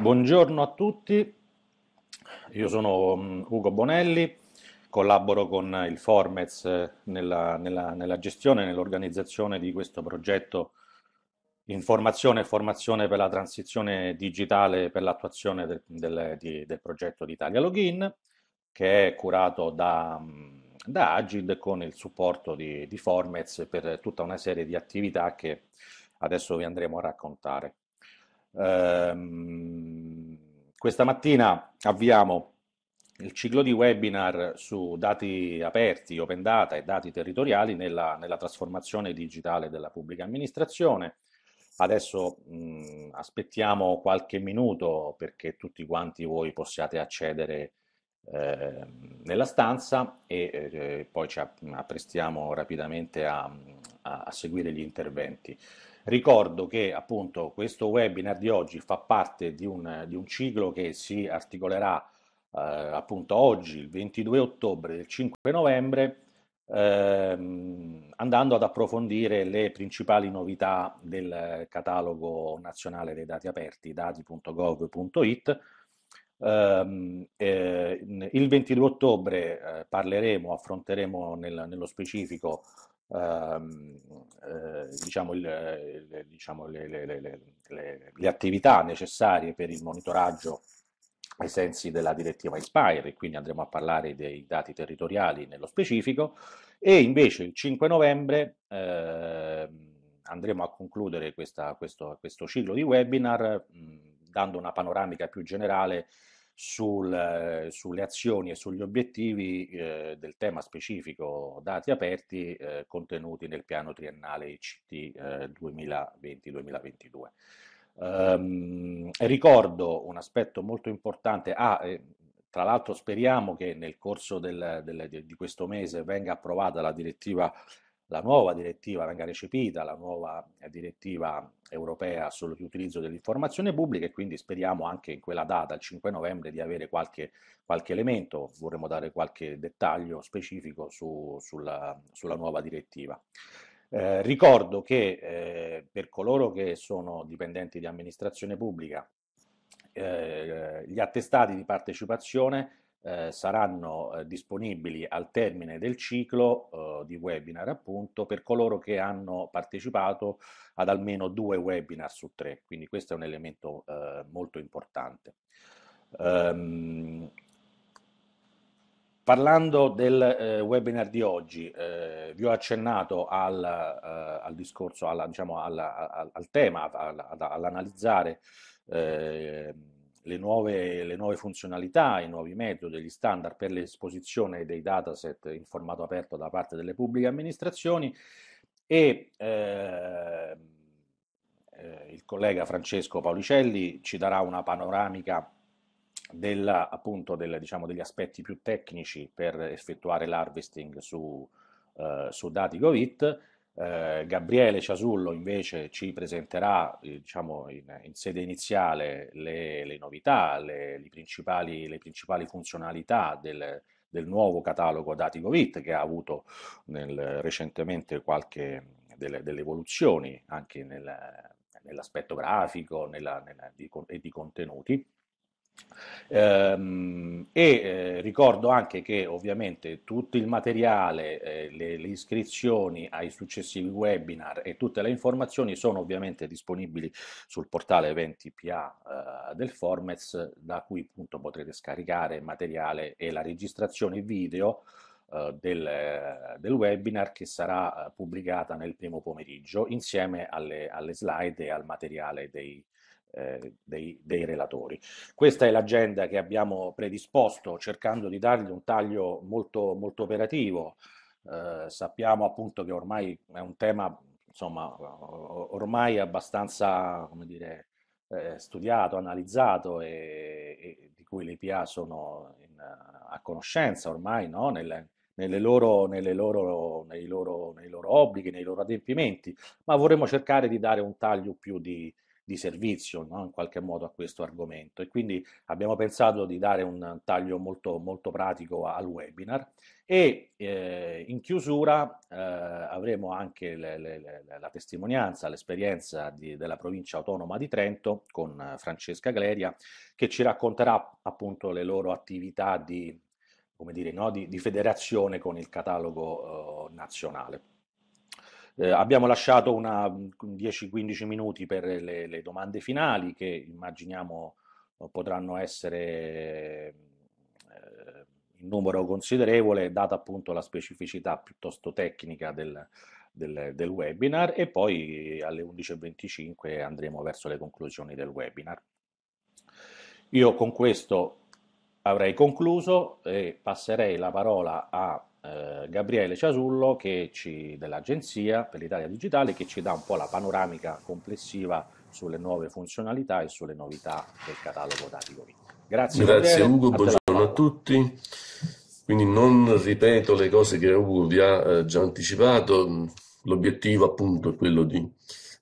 Buongiorno a tutti, io sono mm, Ugo Bonelli, collaboro con il Formez eh, nella, nella, nella gestione e nell'organizzazione di questo progetto Informazione e formazione per la transizione digitale per l'attuazione del, del, di, del progetto di Italia Login, che è curato da, mm, da Agid con il supporto di, di Formez per tutta una serie di attività che adesso vi andremo a raccontare. Um, questa mattina avviamo il ciclo di webinar su dati aperti, open data e dati territoriali nella, nella trasformazione digitale della pubblica amministrazione. Adesso mh, aspettiamo qualche minuto perché tutti quanti voi possiate accedere eh, nella stanza e eh, poi ci apprestiamo rapidamente a, a seguire gli interventi. Ricordo che appunto questo webinar di oggi fa parte di un, di un ciclo che si articolerà eh, appunto oggi, il 22 ottobre del 5 novembre, ehm, andando ad approfondire le principali novità del catalogo nazionale dei dati aperti, dati.gov.it. Ehm, eh, il 22 ottobre eh, parleremo, affronteremo nel, nello specifico Ehm, eh, diciamo, il, il, diciamo le, le, le, le, attività necessarie per il monitoraggio ai sensi della direttiva Inspire, e quindi andremo a parlare dei dati territoriali nello specifico, e invece il 5 novembre eh, andremo a concludere questa, questo, questo, ciclo di webinar mh, dando una panoramica più generale sul, eh, sulle azioni e sugli obiettivi eh, del tema specifico dati aperti eh, contenuti nel piano triennale ICT eh, 2020-2022. Um, ehm, ricordo un aspetto molto importante, ah, eh, tra l'altro speriamo che nel corso del, del, di questo mese venga approvata la direttiva la nuova direttiva venga recepita, la nuova eh, direttiva europea sull'utilizzo dell'informazione pubblica e quindi speriamo anche in quella data, il 5 novembre, di avere qualche, qualche elemento, vorremmo dare qualche dettaglio specifico su, sulla, sulla, nuova direttiva. Eh, ricordo che eh, per coloro che sono dipendenti di amministrazione pubblica eh, gli attestati di partecipazione eh, saranno eh, disponibili al termine del ciclo eh, di webinar appunto per coloro che hanno partecipato ad almeno due webinar su tre, quindi questo è un elemento eh, molto importante. Um, parlando del eh, webinar di oggi, eh, vi ho accennato al, al discorso, alla, diciamo alla, al, al, tema, ad, ad, ad le nuove, le nuove, funzionalità, i nuovi metodi, gli standard per l'esposizione dei dataset in formato aperto da parte delle pubbliche amministrazioni e ehm, eh, il collega Francesco Paolicelli ci darà una panoramica della, appunto, del, diciamo, degli aspetti più tecnici per effettuare l'harvesting su, eh, su dati Govit eh, Gabriele Ciasullo invece ci presenterà eh, diciamo, in, in, sede iniziale le, le novità, le, le, principali, le, principali, funzionalità del, del nuovo catalogo dati Covid che ha avuto nel, recentemente qualche delle, delle evoluzioni anche nel, nell'aspetto grafico nella, di, e di contenuti. Ehm, e eh, ricordo anche che ovviamente tutto il materiale, eh, le, le, iscrizioni ai successivi webinar e tutte le informazioni sono ovviamente disponibili sul portale 20PA eh, del Formez da cui appunto potrete scaricare il materiale e la registrazione video eh, del, del, webinar che sarà eh, pubblicata nel primo pomeriggio insieme alle, alle slide e al materiale dei, eh, dei, dei, relatori. Questa è l'agenda che abbiamo predisposto cercando di dargli un taglio molto, molto operativo. Eh, sappiamo appunto che ormai è un tema insomma, ormai abbastanza come dire, eh, studiato, analizzato e, e, di cui le PA sono in, a conoscenza ormai no? Nelle, nelle loro, nelle loro, nei, loro, nei, loro, obblighi, nei loro adempimenti, ma vorremmo cercare di dare un taglio più di, di servizio no? in qualche modo a questo argomento e quindi abbiamo pensato di dare un taglio molto, molto pratico al webinar e eh, in chiusura eh, avremo anche le, le, le, la testimonianza, l'esperienza della provincia autonoma di Trento con Francesca Gleria che ci racconterà appunto le loro attività di, dire, no? di, di federazione con il catalogo eh, nazionale. Eh, abbiamo lasciato 10-15 minuti per le, le, domande finali che immaginiamo eh, potranno essere eh, in numero considerevole, data appunto la specificità piuttosto tecnica del, del, del webinar e poi alle 11.25 andremo verso le conclusioni del webinar. Io con questo avrei concluso e passerei la parola a eh, Gabriele Ciasullo ci, dell'Agenzia per l'Italia Digitale che ci dà un po' la panoramica complessiva sulle nuove funzionalità e sulle novità del catalogo dati Covid. Grazie, Grazie Gabriele, Ugo, a buongiorno a tutti. Quindi non ripeto le cose che Ugo vi ha eh, già anticipato, l'obiettivo appunto è quello di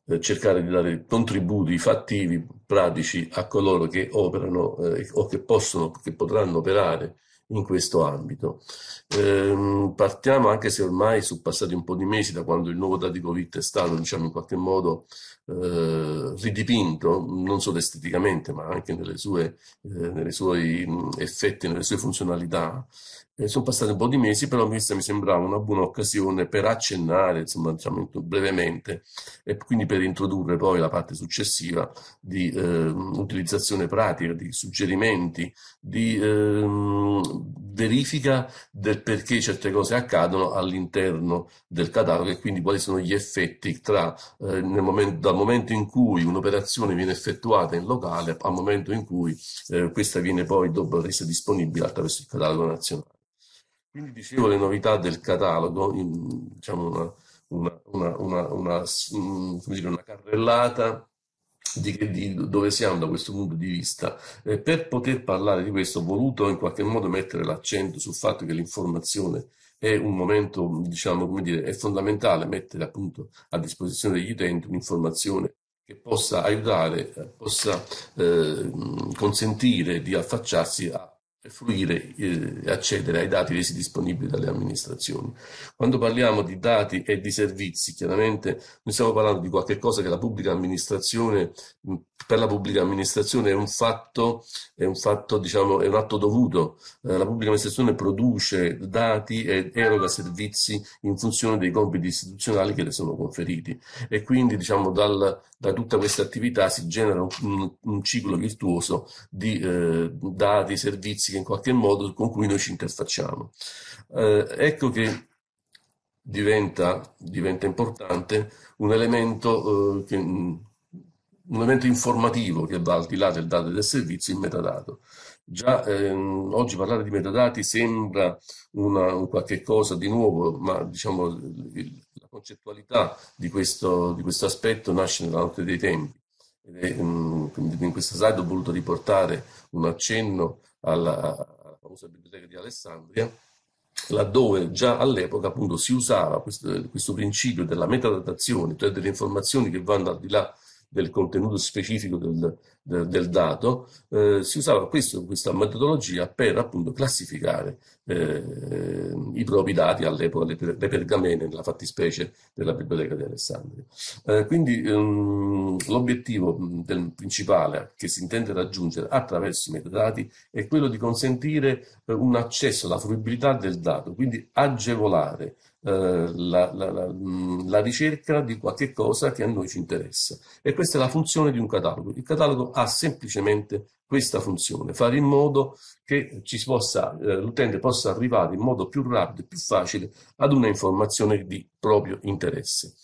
eh, cercare di dare contributi fattivi, pratici a coloro che operano eh, o che possono, che potranno operare in questo ambito. Eh, partiamo, anche se ormai sono passati un po' di mesi da quando il nuovo Dadicovic è stato, diciamo, in qualche modo eh, ridipinto, non solo esteticamente, ma anche nelle sue, eh, nei suoi effetti, nelle sue funzionalità, sono passati un po' di mesi, però questa mi sembrava una buona occasione per accennare, insomma, diciamo brevemente, e quindi per introdurre poi la parte successiva di eh, utilizzazione pratica, di suggerimenti, di eh, verifica del perché certe cose accadono all'interno del catalogo e quindi quali sono gli effetti tra, eh, momento, dal momento in cui un'operazione viene effettuata in locale al momento in cui eh, questa viene poi dopo resa disponibile attraverso il catalogo nazionale. Quindi dicevo le novità del catalogo, in, diciamo una, una, una, una mm, dire, carrellata di, di, dove siamo da questo punto di vista. Eh, per poter parlare di questo ho voluto in qualche modo mettere l'accento sul fatto che l'informazione è un momento, diciamo, come dire, è fondamentale mettere appunto a disposizione degli utenti un'informazione che possa aiutare, eh, possa eh, mm, consentire di affacciarsi a fruire e eh, accedere ai dati resi disponibili dalle amministrazioni. Quando parliamo di dati e di servizi, chiaramente noi stiamo parlando di qualche cosa che la pubblica amministrazione per la pubblica amministrazione è un fatto, è un, fatto, diciamo, è un atto dovuto. Eh, la pubblica amministrazione produce dati e eroga servizi in funzione dei compiti istituzionali che le sono conferiti e quindi diciamo, dal, da tutta questa attività si genera un, un ciclo virtuoso di eh, dati, servizi che in qualche modo con cui noi ci interfacciamo. Eh, ecco che diventa, diventa, importante un elemento eh, che un evento informativo che va al di là del dato e del servizio il metadato. Già ehm, oggi parlare di metadati sembra una, un qualche cosa di nuovo, ma diciamo il, la concettualità di questo, di questo, aspetto nasce nella notte dei tempi. È, ehm, in questa slide ho voluto riportare un accenno alla, alla famosa biblioteca di Alessandria, laddove già all'epoca appunto si usava questo, questo principio della metadatazione, cioè delle informazioni che vanno al di là del contenuto specifico del, del, del dato, eh, si usava questo, questa metodologia per appunto classificare eh, i propri dati all'epoca, le, le, pergamene nella fattispecie della Biblioteca di Alessandria. Eh, quindi um, l'obiettivo principale che si intende raggiungere attraverso i metadati è quello di consentire eh, un accesso alla fruibilità del dato, quindi agevolare eh, la, la, la, mm, la, ricerca di qualche cosa che a noi ci interessa. E questa è la funzione di un catalogo. Il catalogo ha semplicemente questa funzione, fare in modo che possa, eh, l'utente possa arrivare in modo più rapido e più facile ad una informazione di proprio interesse.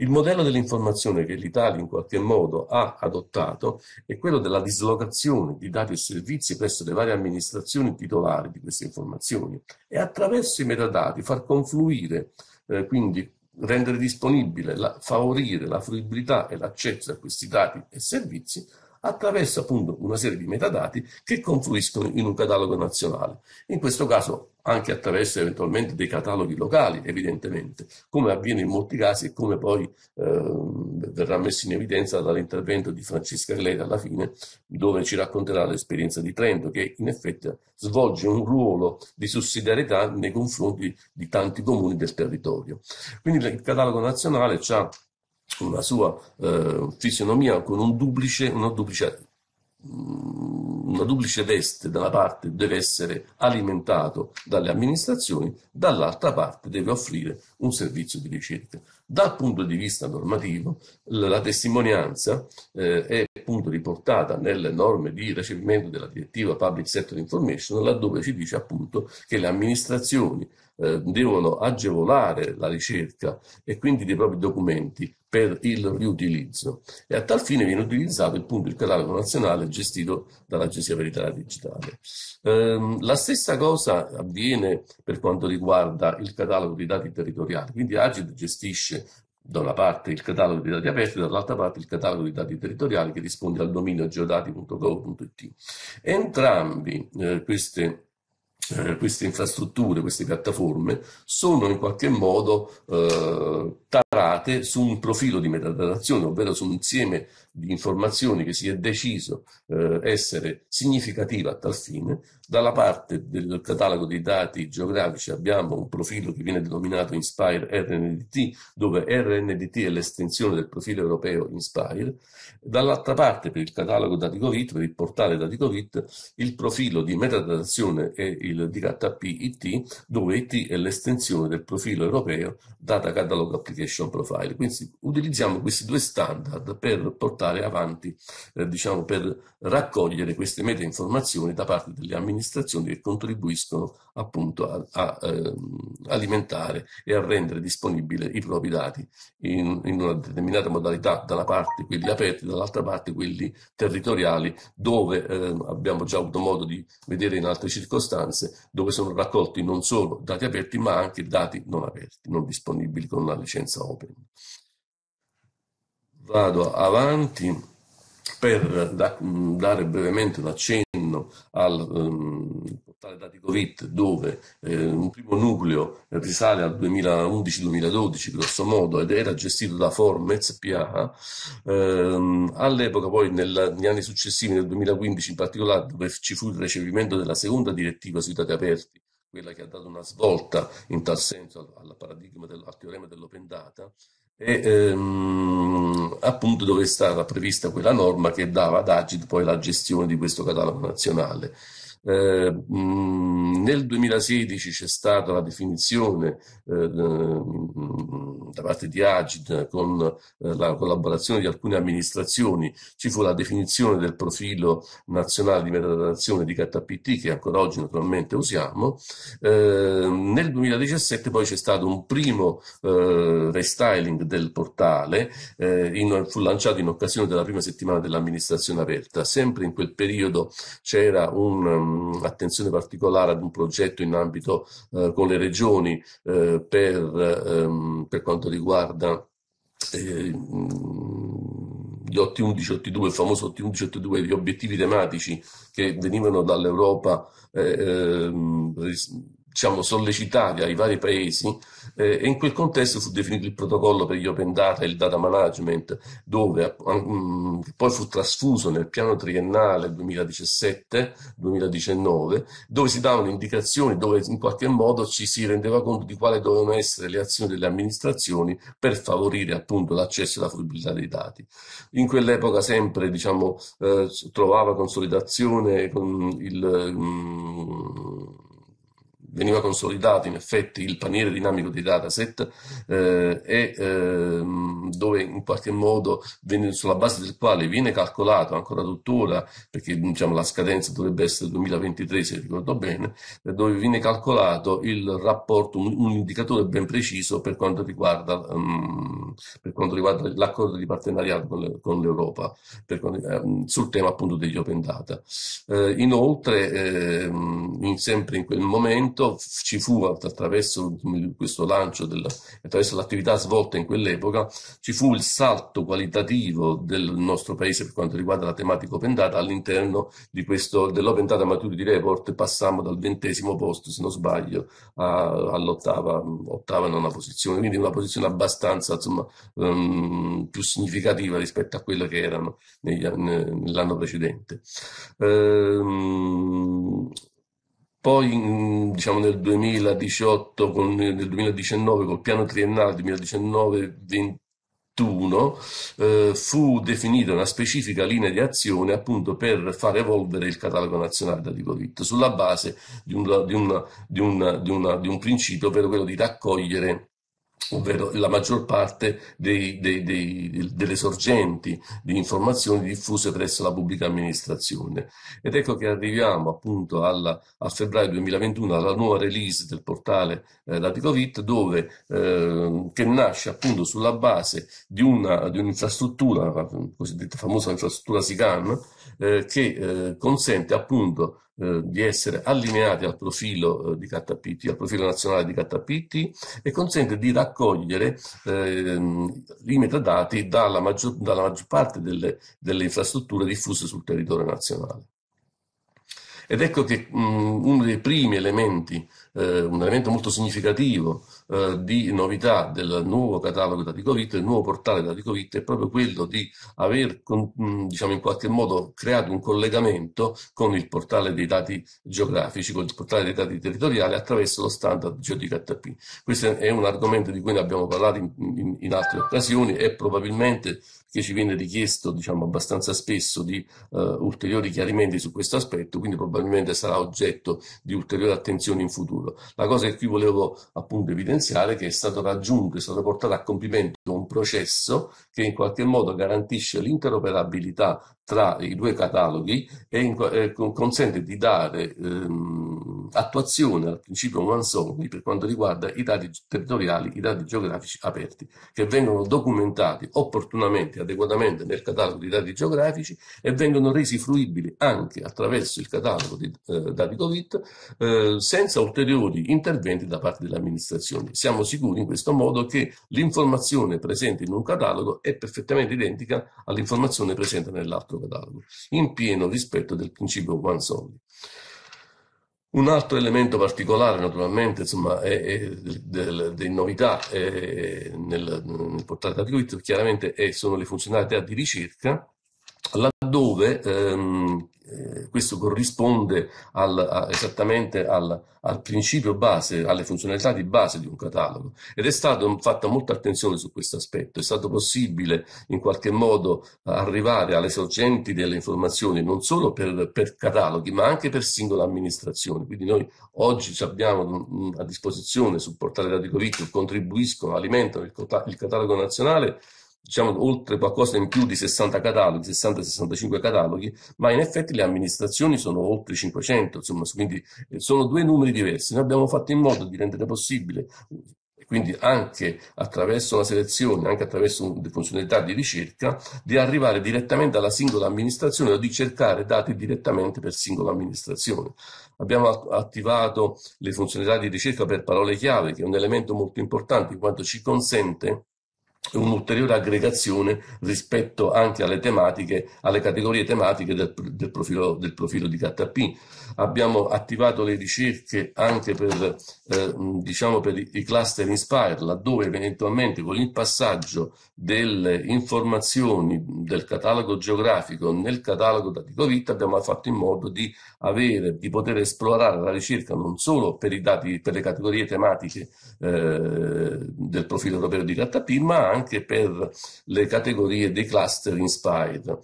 Il modello dell'informazione che l'Italia in qualche modo ha adottato è quello della dislocazione di dati e servizi presso le varie amministrazioni titolari di queste informazioni e attraverso i metadati far confluire, eh, quindi rendere disponibile, la, favorire la fruibilità e l'accesso a questi dati e servizi attraverso appunto una serie di metadati che confluiscono in un catalogo nazionale. In questo caso anche attraverso eventualmente dei cataloghi locali, evidentemente, come avviene in molti casi e come poi eh, verrà messo in evidenza dall'intervento di Francesca Gleda alla fine, dove ci racconterà l'esperienza di Trento, che in effetti svolge un ruolo di sussidiarietà nei confronti di tanti comuni del territorio. Quindi il catalogo nazionale ha una sua eh, fisionomia con un duplice, una duplice mm, una duplice veste da una parte deve essere alimentato dalle amministrazioni, dall'altra parte deve offrire un servizio di ricerca. Dal punto di vista normativo, la testimonianza eh, è appunto riportata nelle norme di recepimento della direttiva Public Sector Information, laddove ci dice appunto che le amministrazioni eh, devono agevolare la ricerca e quindi dei propri documenti per il riutilizzo e a tal fine viene utilizzato appunto il catalogo nazionale gestito dall'Agenzia per l'Italia Digitale. Eh, la stessa cosa avviene per quanto riguarda il catalogo di dati territoriali, quindi Agid gestisce da una parte il catalogo di dati aperti, dall'altra parte il catalogo di dati territoriali che risponde al dominio geodati.gov.it. Entrambi eh, queste eh, queste infrastrutture, queste piattaforme, sono in qualche modo eh, tarate su un profilo di metadatazione, ovvero su un insieme di informazioni che si è deciso eh, essere significativa a tal fine. Dalla parte del catalogo dei dati geografici abbiamo un profilo che viene denominato Inspire RNDT, dove RNDT è l'estensione del profilo europeo Inspire. Dall'altra parte, per il catalogo dati Covid, per il portale dati Covid, il profilo di metadatazione è il DKP IT, dove IT è l'estensione del profilo europeo Data Catalog Application Profile. Quindi utilizziamo questi due standard per portare portare avanti, eh, diciamo, per raccogliere queste meta informazioni da parte delle amministrazioni che contribuiscono appunto a, a eh, alimentare e a rendere disponibili i propri dati in, in una determinata modalità, da una parte quelli aperti, dall'altra parte quelli territoriali, dove eh, abbiamo già avuto modo di vedere in altre circostanze, dove sono raccolti non solo dati aperti ma anche dati non aperti, non disponibili con una licenza open vado avanti per da, dare brevemente un accenno al um, portale dati Covid dove eh, un primo nucleo risale al 2011-2012 grosso modo ed era gestito da Form SPA ehm, all'epoca poi nel, negli anni successivi nel 2015 in particolare dove ci fu il recepimento della seconda direttiva sui dati aperti quella che ha dato una svolta in tal senso al, al paradigma del, al teorema dell'open data e ehm, appunto dove è stata prevista quella norma che dava ad Agid poi la gestione di questo catalogo nazionale. Eh, mh, nel 2016 c'è stata la definizione eh, mh, da parte di Agid con eh, la collaborazione di alcune amministrazioni ci fu la definizione del profilo nazionale di metadazione di KPT che ancora oggi naturalmente usiamo. Ehm, nel 2017 poi c'è stato un primo eh, restyling del portale, eh, fu lanciato in occasione della prima settimana dell'amministrazione aperta. Sempre in quel periodo c'era un'attenzione mm, particolare ad un progetto in ambito con le regioni per, ehm, per quanto quanto riguarda eh, gli 8-11-82, il famoso 8-11-82, gli obiettivi tematici che venivano dall'Europa eh, ehm, diciamo, sollecitati ai vari paesi eh, e in quel contesto fu definito il protocollo per gli open data e il data management, dove um, poi fu trasfuso nel piano triennale 2017-2019, dove si davano indicazioni, dove in qualche modo ci si rendeva conto di quali dovevano essere le azioni delle amministrazioni per favorire appunto l'accesso e la fruibilità dei dati. In quell'epoca sempre diciamo, eh, trovava consolidazione con il... Um, veniva consolidato in effetti il paniere dinamico dei dataset eh, e ehm, dove in qualche modo viene, sulla base del quale viene calcolato ancora tuttora perché diciamo, la scadenza dovrebbe essere 2023 se ricordo bene eh, dove viene calcolato il rapporto un, un, indicatore ben preciso per quanto riguarda um, per quanto riguarda l'accordo di partenariato con, l'Europa ehm, sul tema appunto degli open data eh, inoltre ehm, in, sempre in quel momento cambiamento ci fu attraverso questo lancio, del, attraverso l'attività svolta in quell'epoca, ci fu il salto qualitativo del nostro paese per quanto riguarda la tematica open data all'interno dell'open data maturity report passammo dal ventesimo posto, se non sbaglio, all'ottava, ottava nona posizione, quindi una posizione abbastanza insomma, um, più significativa rispetto a quella che erano nell'anno precedente. Ehm, poi diciamo nel 2018, con, nel 2019, col piano triennale 2019-2021, eh, fu definita una specifica linea di azione appunto per far evolvere il catalogo nazionale da Licorit sulla base di un, di un, di un, di un principio, ovvero quello di raccogliere ovvero la maggior parte dei, dei, dei, delle sorgenti di informazioni diffuse presso la pubblica amministrazione. Ed ecco che arriviamo appunto alla, a febbraio 2021 alla nuova release del portale eh, Daticovit dove, eh, che nasce appunto sulla base di, una, di un'infrastruttura, la cosiddetta famosa infrastruttura SICAM, eh, che eh, consente appunto eh, di essere allineati al profilo eh, di Cattapitti, al profilo nazionale di Cattapitti e consente di raccogliere ehm, i metadati dalla maggior, dalla maggior parte delle, delle infrastrutture diffuse sul territorio nazionale. Ed ecco che mh, uno dei primi elementi eh, un elemento molto significativo eh, di novità del nuovo catalogo da Dicovit, del nuovo portale da Dicovit, è proprio quello di aver con, diciamo in qualche modo creato un collegamento con il portale dei dati geografici, con il portale dei dati territoriali attraverso lo standard GeoDKP. Questo è un argomento di cui ne abbiamo parlato in, in, in altre occasioni e probabilmente che ci viene richiesto diciamo, abbastanza spesso di eh, ulteriori chiarimenti su questo aspetto, quindi probabilmente sarà oggetto di ulteriore attenzione in futuro. La cosa che qui volevo appunto evidenziare è che è stato raggiunto, è stato portato a compimento un processo che in qualche modo garantisce l'interoperabilità tra i due cataloghi e, in, e eh, consente di dare ehm, attuazione al principio Manzoni per quanto riguarda i dati territoriali, i dati geografici aperti, che vengono documentati opportunamente, adeguatamente nel catalogo di dati geografici e vengono resi fruibili anche attraverso il catalogo di eh, dati Covid eh, senza ulteriori interventi da parte dell'amministrazione. Siamo sicuri in questo modo che l'informazione presente in un catalogo è perfettamente identica all'informazione presente nell'altro catalogo, in pieno rispetto del principio one soldi. Un altro elemento particolare, naturalmente, insomma, è, è del, del novità è, nel, nel, portale da Druid, chiaramente è, sono le funzionalità di ricerca, laddove ehm, eh, questo corrisponde al, a, esattamente al, al, principio base, alle funzionalità di base di un catalogo ed è stata fatta molta attenzione su questo aspetto, è stato possibile in qualche modo arrivare alle sorgenti delle informazioni non solo per, per cataloghi ma anche per singola amministrazione, quindi noi oggi abbiamo a disposizione sul portale Radico che contribuiscono, alimentano il, il catalogo nazionale diciamo oltre qualcosa in più di 60 cataloghi, 60-65 cataloghi, ma in effetti le amministrazioni sono oltre 500, insomma, quindi eh, sono due numeri diversi. Noi abbiamo fatto in modo di rendere possibile quindi anche attraverso la selezione, anche attraverso funzionalità di ricerca, di arrivare direttamente alla singola amministrazione o di cercare dati direttamente per singola amministrazione. Abbiamo attivato le funzionalità di ricerca per parole chiave, che è un elemento molto importante in quanto ci consente un'ulteriore aggregazione rispetto anche alle tematiche, alle categorie tematiche del, del, profilo, del profilo, di KP. Abbiamo attivato le ricerche anche per, eh, diciamo per i cluster Inspire, laddove eventualmente con il passaggio delle informazioni del catalogo geografico nel catalogo da Dicovitta abbiamo fatto in modo di, avere, di poter esplorare la ricerca non solo per, i dati, per le categorie tematiche eh, del profilo europeo di KP, ma anche per le categorie dei cluster inspired.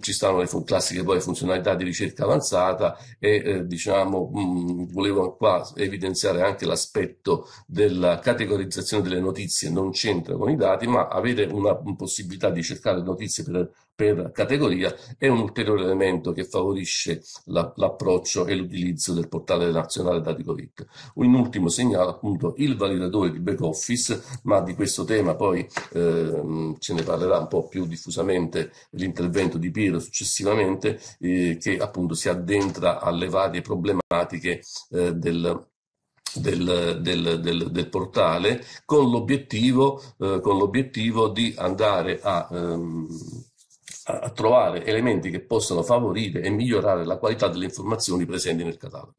Ci stanno le classiche poi funzionalità di ricerca avanzata e eh, diciamo mh, mm, volevo qua evidenziare anche l'aspetto della categorizzazione delle notizie, non c'entra con i dati, ma avere una possibilità di cercare notizie per per categoria è un ulteriore elemento che favorisce la, l'approccio e l'utilizzo del portale nazionale dati Covid. Un ultimo segnale appunto il validatore di back office, ma di questo tema poi eh, ce ne parlerà un po' più diffusamente l'intervento di Piero successivamente, eh, che appunto si addentra alle varie problematiche eh, del del, del, del, del, portale con l'obiettivo, eh, con l'obiettivo di andare a ehm, a trovare elementi che possano favorire e migliorare la qualità delle informazioni presenti nel catalogo.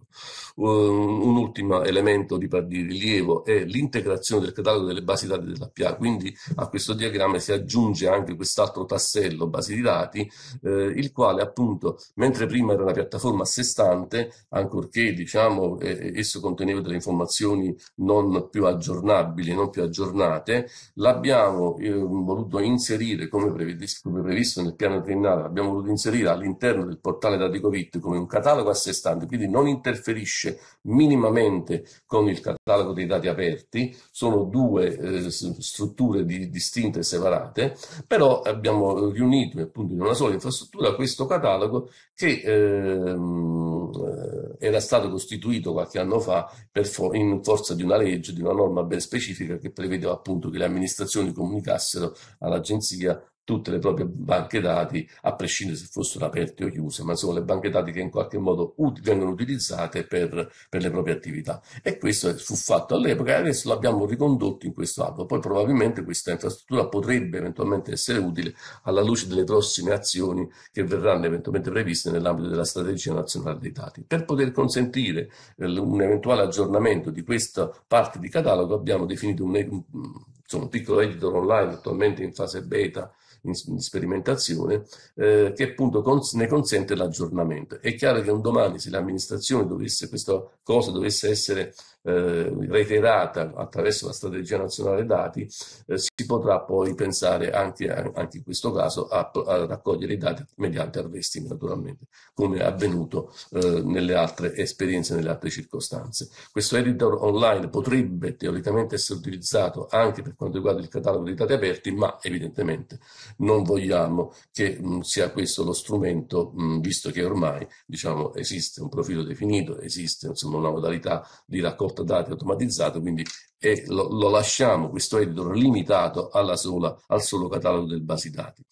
Um, un ultimo elemento di, di, rilievo è l'integrazione del catalogo delle basi dati dell'APA, quindi a questo diagramma si aggiunge anche quest'altro tassello basi di dati, eh, il quale appunto, mentre prima era una piattaforma a sé stante, ancorché diciamo, eh, esso conteneva delle informazioni non più aggiornabili, non più aggiornate, l'abbiamo eh, voluto inserire come, previsto, come previsto nel piano triennale l'abbiamo voluto inserire all'interno del portale dati Covid come un catalogo a sé stante, quindi non interferisce minimamente con il catalogo dei dati aperti, sono due eh, strutture di, distinte e separate, però abbiamo riunito appunto in una sola infrastruttura questo catalogo che ehm, eh, era stato costituito qualche anno fa for in forza di una legge, di una norma ben specifica che prevedeva appunto che le amministrazioni comunicassero all'agenzia tutte le proprie banche dati, a prescindere se fossero aperte o chiuse, ma sono le banche dati che in qualche modo ut- vengono utilizzate per, per, le proprie attività. E questo fu fatto all'epoca e adesso l'abbiamo ricondotto in questo albo. Poi probabilmente questa infrastruttura potrebbe eventualmente essere utile alla luce delle prossime azioni che verranno eventualmente previste nell'ambito della strategia nazionale dei dati. Per poter consentire eh, un eventuale aggiornamento di questa parte di catalogo abbiamo definito un, insomma, un piccolo editor online attualmente in fase beta in, in sperimentazione, eh, che appunto cons ne consente l'aggiornamento. È chiaro che un domani, se l'amministrazione dovesse, questa cosa dovesse essere eh, reiterata attraverso la strategia nazionale dati, eh, si potrà poi pensare anche, anche in questo caso a, a, raccogliere i dati mediante harvesting naturalmente, come è avvenuto eh, nelle altre esperienze, nelle altre circostanze. Questo editor online potrebbe teoricamente essere utilizzato anche per quanto riguarda il catalogo dei dati aperti, ma evidentemente non vogliamo che mh, mm, sia questo lo strumento, mh, mm, visto che ormai diciamo, esiste un profilo definito, esiste insomma, una modalità di raccolta raccolta dati automatizzato, quindi è, eh, lo, lo, lasciamo questo editor limitato sola, al solo catalogo del basi dati.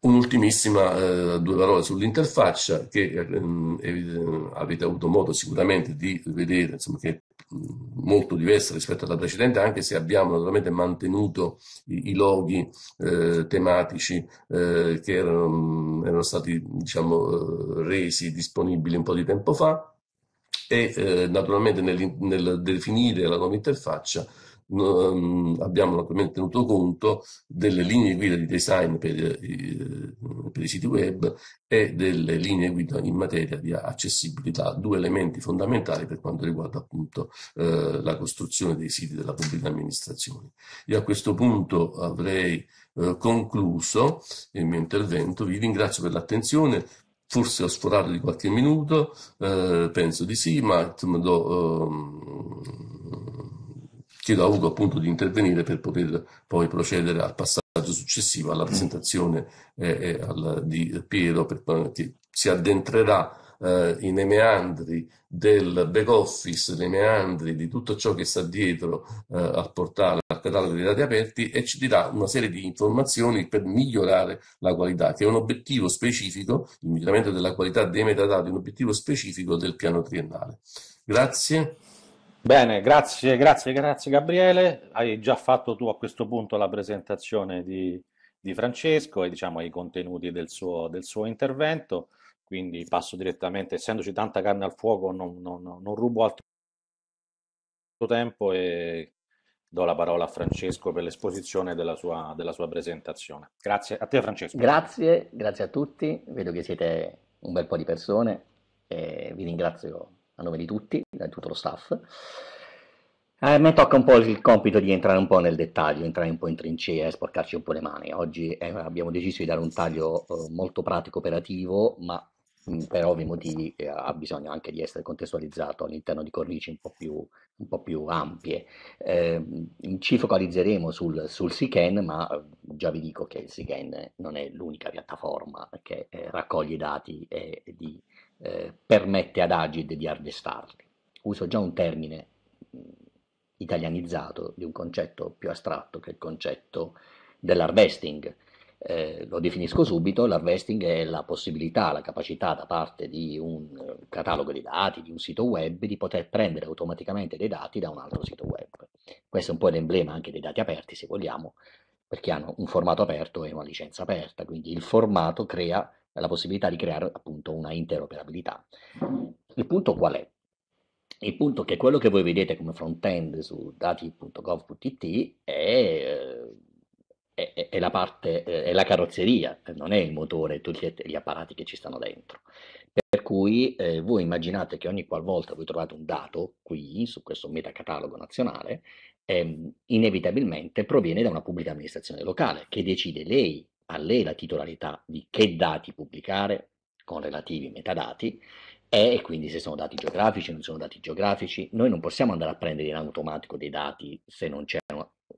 Un'ultimissima eh, due parole sull'interfaccia che eh, ehm, eh avete avuto modo sicuramente di vedere, insomma, che è mm, molto diversa rispetto alla precedente, anche se abbiamo naturalmente mantenuto i, i loghi eh, tematici eh, che erano, mm, erano stati diciamo, resi disponibili un po' di tempo fa e eh, naturalmente nel, nel, definire la nuova interfaccia mh, ehm, abbiamo naturalmente tenuto conto delle linee guida di design per, i, eh, per i siti web e delle linee guida in materia di accessibilità, due elementi fondamentali per quanto riguarda appunto eh, la costruzione dei siti della pubblica amministrazione. Io a questo punto avrei eh, concluso il mio intervento, vi ringrazio per l'attenzione, Forse ho sforato di qualche minuto, eh, penso di sì, ma do, eh, chiedo a Ugo appunto di intervenire per poter poi procedere al passaggio successivo, alla presentazione eh, al, di Piero per, che si addentrerà eh, nei meandri del back office, nei meandri di tutto ciò che sta dietro eh, al portale, al catalogo dei dati aperti e ci dirà una serie di informazioni per migliorare la qualità, che è un obiettivo specifico, il miglioramento della qualità dei metadati, è un obiettivo specifico del piano triennale. Grazie. Bene, grazie, grazie, grazie Gabriele. Hai già fatto tu a questo punto la presentazione di, di Francesco e diciamo i contenuti del suo, del suo intervento quindi passo direttamente, essendoci tanta carne al fuoco non, non, non rubo altro tempo e do la parola a Francesco per l'esposizione della sua, della sua, presentazione. Grazie a te Francesco. Grazie, grazie a tutti, vedo che siete un bel po' di persone e vi ringrazio a nome di tutti, di tutto lo staff. Eh, me tocca un po' il compito di entrare un po' nel dettaglio, entrare un po' in trincea e eh, sporcarci un po' le mani. Oggi eh, abbiamo deciso di dare un taglio eh, molto pratico operativo, ma Mm, per ovvi motivi eh, ha bisogno anche di essere contestualizzato all'interno di cornici un po' più, un po più ampie. Eh, ci focalizzeremo sul, sul SICAN, ma eh, già vi dico che il SICAN non è l'unica piattaforma che eh, raccoglie i dati e di, eh, permette ad Agid di arrestarli. Uso già un termine mm, italianizzato di un concetto più astratto che è il concetto dell'harvesting eh, lo definisco subito, l'harvesting è la possibilità, la capacità da parte di un eh, catalogo di dati, di un sito web, di poter prendere automaticamente dei dati da un altro sito web. Questo è un po' l'emblema anche dei dati aperti, se vogliamo, perché hanno un formato aperto e una licenza aperta, quindi il formato crea la possibilità di creare appunto una interoperabilità. Il punto qual è? Il punto è che quello che voi vedete come front-end su dati.gov.it è... Eh, è, è, la parte, è la carrozzeria, eh, non è il motore e tutti gli apparati che ci stanno dentro. Per cui eh, voi immaginate che ogni qualvolta voi trovate un dato qui, su questo metacatalogo nazionale, ehm, inevitabilmente proviene da una pubblica amministrazione locale che decide lei, a lei la titolarità di che dati pubblicare con relativi metadati eh, e quindi se sono dati geografici, non sono dati geografici, noi non possiamo andare a prendere in automatico dei dati se non c'è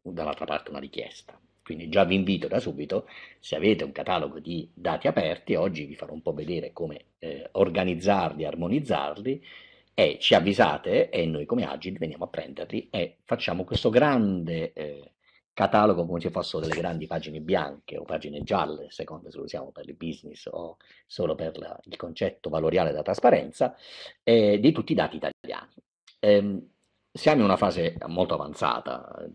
dall'altra parte una richiesta. Quindi già vi invito da subito, se avete un catalogo di dati aperti, oggi vi farò un po' vedere come eh, organizzarli, armonizzarli e ci avvisate e noi come Agile veniamo a prenderli e facciamo questo grande eh, catalogo come se fossero delle grandi pagine bianche o pagine gialle, secondo se lo usiamo per il business o solo per la, il concetto valoriale della trasparenza, eh, di tutti i dati italiani. Eh, siamo in una fase molto avanzata, eh,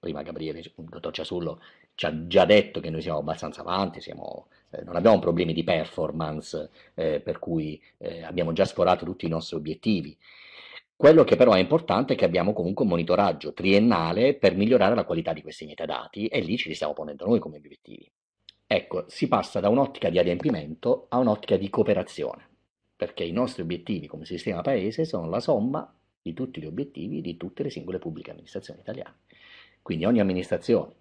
prima Gabriele, il dottor Ciasullo, ci ha già detto che noi siamo abbastanza avanti, siamo, eh, non abbiamo problemi di performance, eh, per cui eh, abbiamo già sforato tutti i nostri obiettivi. Quello che però è importante è che abbiamo comunque un monitoraggio triennale per migliorare la qualità di questi metadati e lì ci li stiamo ponendo noi come obiettivi. Ecco, si passa da un'ottica di adempimento a un'ottica di cooperazione, perché i nostri obiettivi come sistema paese sono la somma di tutti gli obiettivi di tutte le singole pubbliche amministrazioni italiane. Quindi ogni amministrazione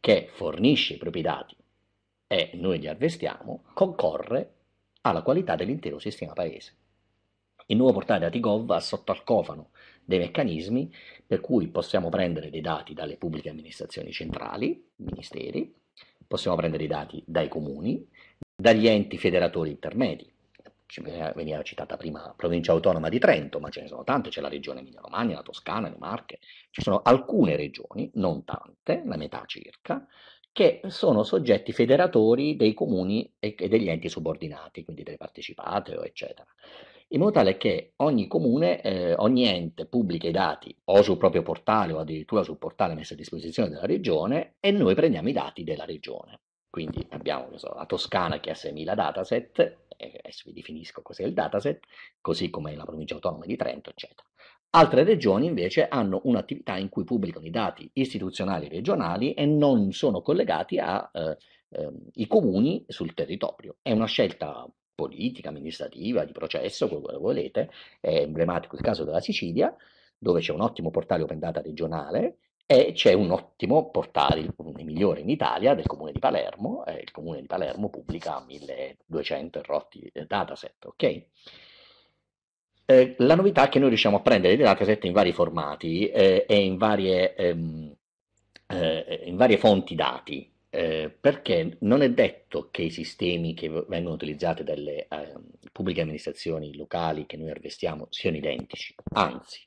che fornisce i propri dati e noi li arvestiamo concorre alla qualità dell'intero sistema paese. Il nuovo portale gov va sotto al cofano dei meccanismi per cui possiamo prendere dei dati dalle pubbliche amministrazioni centrali, ministeri, possiamo prendere i dati dai comuni, dagli enti federatori intermedi, veniva citata prima la provincia autonoma di Trento, ma ce ne sono tante, c'è la regione Emilia-Romagna, la Toscana, le Marche, ci sono alcune regioni, non tante, la metà circa, che sono soggetti federatori dei comuni e, e degli enti subordinati, quindi delle partecipate, eccetera. In modo tale che ogni comune, eh, ogni ente pubblica i dati o sul proprio portale o addirittura sul portale messo a disposizione della regione e noi prendiamo i dati della regione. Quindi abbiamo so, la Toscana che ha 6.000 dataset, adesso vi definisco cos'è il dataset, così come la provincia autonoma di Trento, eccetera. Altre regioni invece hanno un'attività in cui pubblicano i dati istituzionali regionali e non sono collegati ai eh, eh, comuni sul territorio. È una scelta politica, amministrativa, di processo, quello che volete, è emblematico il caso della Sicilia, dove c'è un ottimo portale open data regionale, e c'è un ottimo portale, il migliore in Italia, del comune di Palermo, eh, il comune di Palermo pubblica 1200 rotti dataset, ok? Eh, la novità è che noi riusciamo a prendere dei dataset in vari formati eh, e in varie, ehm, eh, in varie, fonti dati, eh, perché non è detto che i sistemi che vengono utilizzati dalle ehm, pubbliche amministrazioni locali che noi investiamo siano identici, anzi,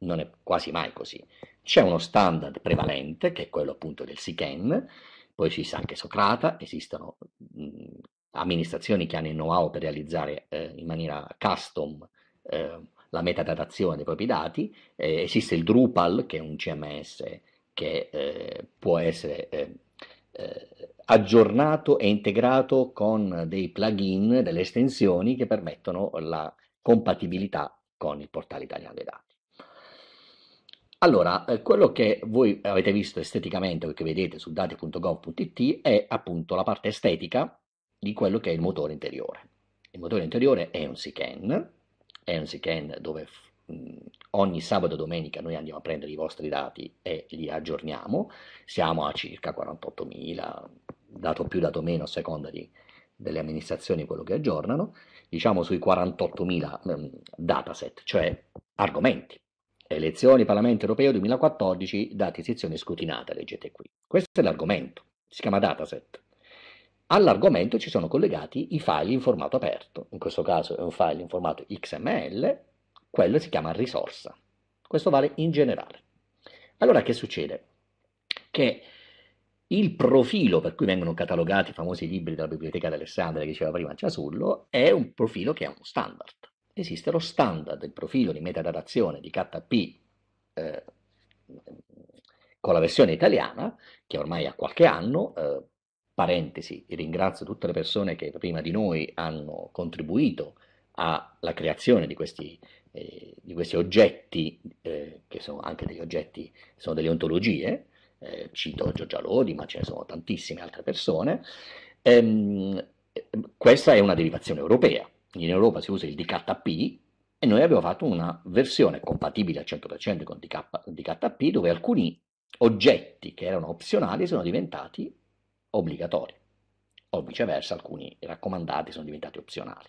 non è quasi mai così c'è uno standard prevalente, che è quello appunto del Siken, poi ci sa anche Socrata, esistono mh, amministrazioni che hanno il know-how per realizzare eh, in maniera custom eh, la metadatazione dei propri dati, eh, esiste il Drupal, che è un CMS che eh, può essere eh, eh, aggiornato e integrato con dei plugin, delle estensioni che permettono la compatibilità con il portale italiano dei dati. Allora, eh, quello che voi avete visto esteticamente, che vedete su dati.gov.it, è appunto la parte estetica di quello che è il motore interiore. Il motore interiore è un SICAN, è un SICAN dove mh, ogni sabato e domenica noi andiamo a prendere i vostri dati e li aggiorniamo, siamo a circa 48.000, dato più, dato meno, a seconda di, delle amministrazioni quello che aggiornano, diciamo sui 48.000 mh, dataset, cioè argomenti Elezioni Parlamento Europeo 2014, dati sezione scrutinata, leggete qui. Questo è l'argomento, si chiama dataset. All'argomento ci sono collegati i file in formato aperto, in questo caso è un file in formato XML, quello si chiama risorsa. Questo vale in generale. Allora che succede? Che il profilo per cui vengono catalogati i famosi libri della Biblioteca di Alessandria, che diceva prima Ciasullo è un profilo che è uno standard esiste lo standard del profilo di metadatazione di KP eh, con la versione italiana, che ormai ha qualche anno, eh, parentesi, ringrazio tutte le persone che prima di noi hanno contribuito alla creazione di questi, eh, di questi oggetti, eh, che sono anche degli oggetti, sono delle ontologie, eh, cito Giorgia Lodi, ma ce ne sono tantissime altre persone, ehm, questa è una derivazione europea, in Europa si usa il DKP e noi abbiamo fatto una versione compatibile al 100% con DK, DKP dove alcuni oggetti che erano opzionali sono diventati obbligatori o viceversa alcuni raccomandati sono diventati opzionali.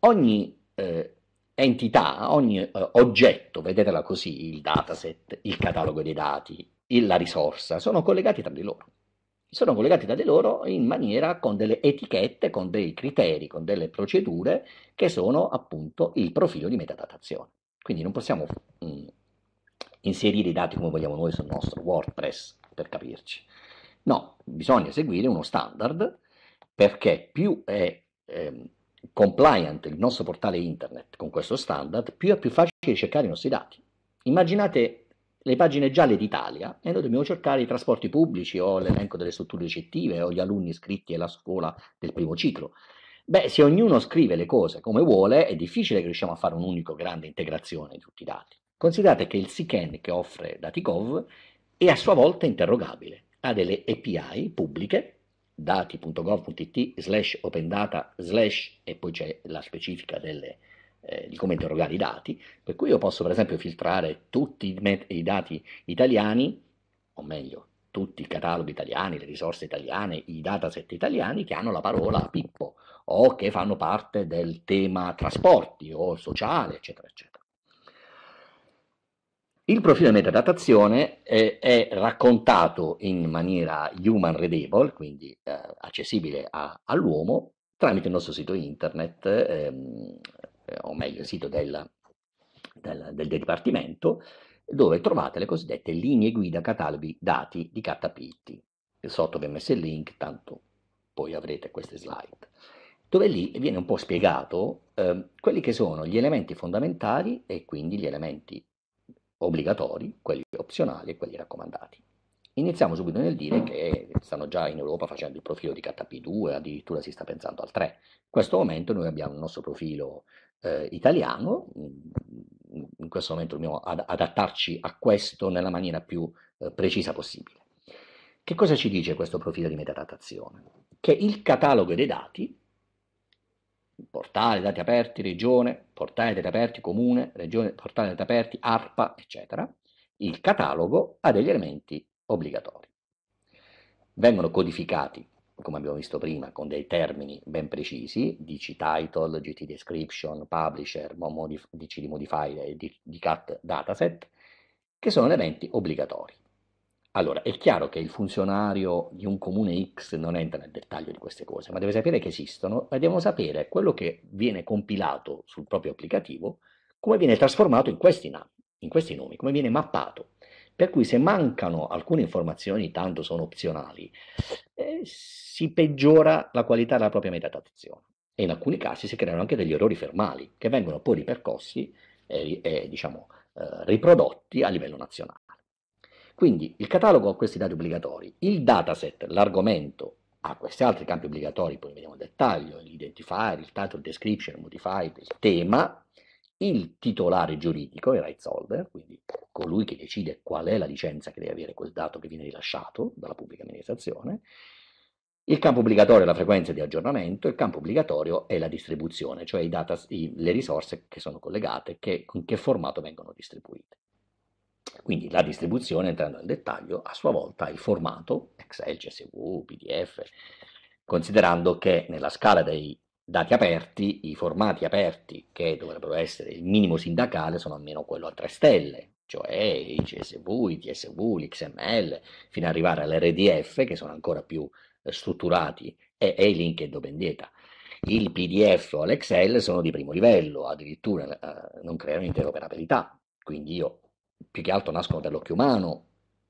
Ogni eh, entità, ogni eh, oggetto, vedetela così, il dataset, il catalogo dei dati, il, la risorsa, sono collegati tra di loro sono collegati tra di loro in maniera con delle etichette, con dei criteri, con delle procedure che sono appunto il profilo di metadatazione. Quindi non possiamo mh, mm, inserire i dati come vogliamo noi sul nostro WordPress, per capirci. No, bisogna seguire uno standard perché più è eh, compliant il nostro portale internet con questo standard, più è più facile cercare i nostri dati. Immaginate le pagine gialle d'Italia e noi dobbiamo cercare i trasporti pubblici o l'elenco delle strutture ricettive o gli alunni iscritti alla scuola del primo ciclo. Beh, se ognuno scrive le cose come vuole, è difficile che riusciamo a fare un'unica grande integrazione di tutti i dati. Considerate che il SICAN che offre Daticov è a sua volta interrogabile, ha delle API pubbliche, dati.gov.it slash open data slash e poi c'è la specifica delle API eh, di come interrogare i dati, per cui io posso per esempio filtrare tutti i, met- i dati italiani, o meglio, tutti i cataloghi italiani, le risorse italiane, i dataset italiani che hanno la parola Pippo o che fanno parte del tema trasporti o sociale, eccetera, eccetera. Il profilo di metadatazione eh, è raccontato in maniera human readable, quindi eh, accessibile a, all'uomo, tramite il nostro sito internet ehm, eh, o meglio il sito del, del, del, del Dipartimento, dove trovate le cosiddette linee guida cataloghi dati di KPIT. Sotto vi ho messo il link, tanto poi avrete queste slide, dove lì viene un po' spiegato eh, quelli che sono gli elementi fondamentali e quindi gli elementi obbligatori, quelli opzionali e quelli raccomandati. Iniziamo subito nel dire che stanno già in Europa facendo il profilo di ktp 2 addirittura si sta pensando al 3. In questo momento noi abbiamo il nostro profilo eh, italiano, in questo momento dobbiamo ad adattarci a questo nella maniera più eh, precisa possibile. Che cosa ci dice questo profilo di metadatazione? Che il catalogo dei dati, portale dati aperti, regione, portale dati aperti, comune, regione, portale dati aperti, ARPA, eccetera, il catalogo ha degli elementi obbligatori. Vengono codificati come abbiamo visto prima, con dei termini ben precisi, DC title, GT description, publisher, modif- DC di modified e di cat dataset, che sono elementi obbligatori. Allora, è chiaro che il funzionario di un comune X non entra nel dettaglio di queste cose, ma deve sapere che esistono e devono sapere quello che viene compilato sul proprio applicativo, come viene trasformato in questi, in questi nomi, come viene mappato. Per cui se mancano alcune informazioni, tanto sono opzionali, eh, si peggiora la qualità della propria metadazione e in alcuni casi si creano anche degli errori fermali che vengono poi ripercossi e, e diciamo, eh, riprodotti a livello nazionale. Quindi il catalogo ha questi dati obbligatori, il dataset, l'argomento ha questi altri campi obbligatori, poi vediamo il dettaglio, l'identifier, il title description, il modified, il tema, il titolare giuridico, il rights holder, quindi colui che decide qual è la licenza che deve avere quel dato che viene rilasciato dalla pubblica amministrazione, il campo obbligatorio è la frequenza di aggiornamento, il campo obbligatorio è la distribuzione, cioè i data, i, le risorse che sono collegate, che, con che formato vengono distribuite. Quindi la distribuzione, entrando nel dettaglio, a sua volta il formato Excel, CSV, PDF, considerando che nella scala dei dati aperti, i formati aperti che dovrebbero essere il minimo sindacale sono almeno quello a 3 stelle, cioè i CSV, i TSV, l'XML, fino ad arrivare all'RDF che sono ancora più eh, strutturati e, e i link e dopendieta. Il PDF o l'Excel sono di primo livello, addirittura eh, non creano interoperabilità, quindi io più che altro nascono per l'occhio umano,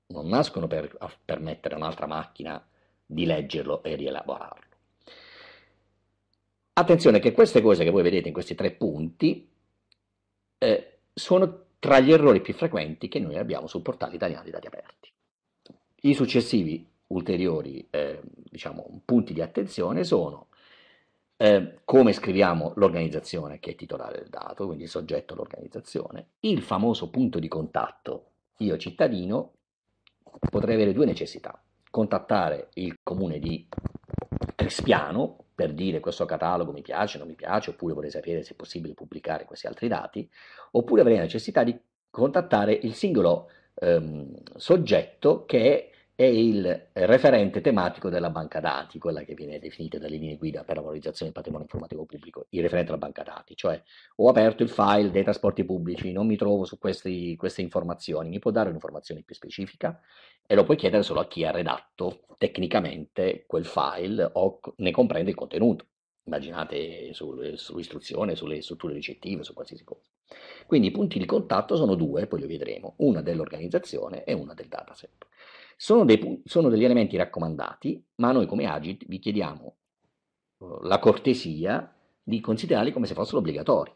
non nascono per permettere a un'altra macchina di leggerlo e rielaborarlo. Attenzione che queste cose che voi vedete in questi tre punti eh, sono tra gli errori più frequenti che noi abbiamo sul portale italiano di dati aperti. I successivi ulteriori eh, diciamo, punti di attenzione sono eh, come scriviamo l'organizzazione che è titolare del dato, quindi il soggetto l'organizzazione, il famoso punto di contatto io cittadino potrei avere due necessità, contattare il comune di Crispiano per dire questo catalogo mi piace, non mi piace, oppure vorrei sapere se è possibile pubblicare questi altri dati, oppure avrei la necessità di contattare il singolo ehm, soggetto che è è il referente tematico della banca dati, quella che viene definita dalle linee guida per la valorizzazione del patrimonio informatico pubblico, il referente alla banca dati, cioè ho aperto il file dei trasporti pubblici, non mi trovo su questi, queste informazioni, mi può dare un'informazione più specifica e lo puoi chiedere solo a chi ha redatto tecnicamente quel file o ne comprende il contenuto. Immaginate su, sull'istruzione, sulle strutture ricettive, su qualsiasi cosa. Quindi i punti di contatto sono due, poi li vedremo, una dell'organizzazione e una del dataset. Sono, dei, sono degli elementi raccomandati, ma noi come Agit vi chiediamo eh, la cortesia di considerarli come se fossero obbligatori,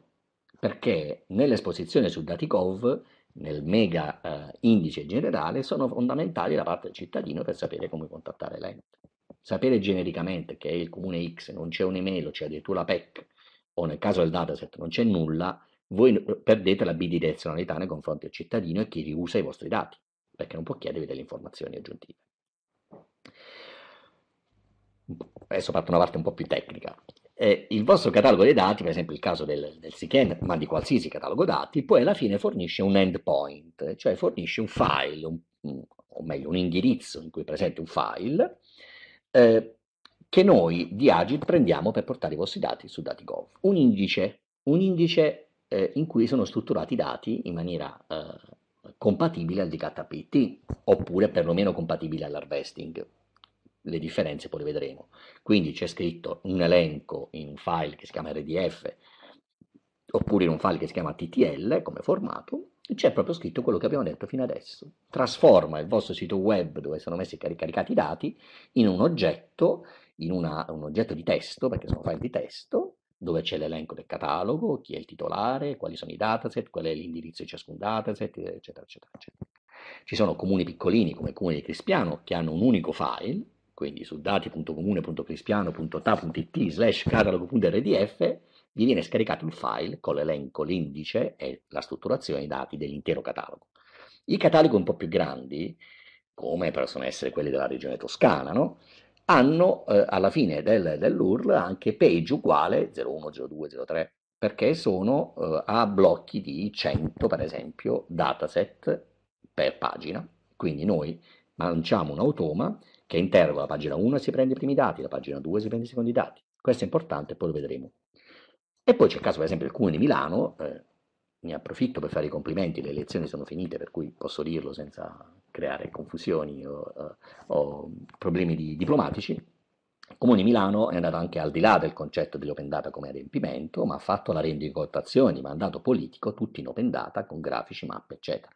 perché nell'esposizione su DatiCov, nel mega eh, indice generale, sono fondamentali da parte del cittadino per sapere come contattare l'ente. Sapere genericamente che il comune X non c'è un'email, c'è addirittura la PEC, o nel caso del dataset non c'è nulla, voi eh, perdete la bidirezionalità nei confronti del cittadino e chi riusa i vostri dati perché non può chiedervi delle informazioni aggiuntive. Adesso parto una parte un po' più tecnica. Eh, il vostro catalogo dei dati, per esempio il caso del, del SICAN, ma di qualsiasi catalogo dati, poi alla fine fornisce un endpoint, cioè fornisce un file, un, o meglio un indirizzo in cui è presente un file, eh, che noi di Agit prendiamo per portare i vostri dati su DatiGov. Un indice, un indice eh, in cui sono strutturati i dati in maniera eh, compatibile al DKPT oppure perlomeno compatibile all'harvesting. Le differenze poi le vedremo. Quindi c'è scritto un elenco in un file che si chiama RDF oppure in un file che si chiama TTL come formato c'è proprio scritto quello che abbiamo detto fino adesso. Trasforma il vostro sito web dove sono messi caricati i dati in un oggetto, in una, un oggetto di testo, perché sono file di testo, dove c'è l'elenco del catalogo, chi è il titolare, quali sono i dataset, qual è l'indirizzo di ciascun dataset, eccetera, eccetera, eccetera. Ci sono comuni piccolini come il comune di Crispiano che hanno un unico file, quindi su dati.comune.crispiano.ta.it slash catalogo.rdf gli viene scaricato il file con l'elenco, l'indice e la strutturazione dei dati dell'intero catalogo. I cataloghi un po' più grandi, come possono essere quelli della regione toscana, no? hanno eh, alla fine del, dell'URL anche page uguale 01, 02, 03 perché sono eh, a blocchi di 100 per esempio dataset per pagina quindi noi lanciamo un automa che interroga la pagina 1 e si prende i primi dati la pagina 2 si prende i secondi dati questo è importante poi lo vedremo e poi c'è il caso per esempio del comune di Milano eh, ne approfitto per fare i complimenti, le lezioni sono finite, per cui posso dirlo senza creare confusioni o, eh, o problemi di, diplomatici. Il Comune di Milano è andato anche al di là del concetto dell'open data come adempimento, ma ha fatto la rendicontazione di mandato politico tutto in open data con grafici, mappe, eccetera.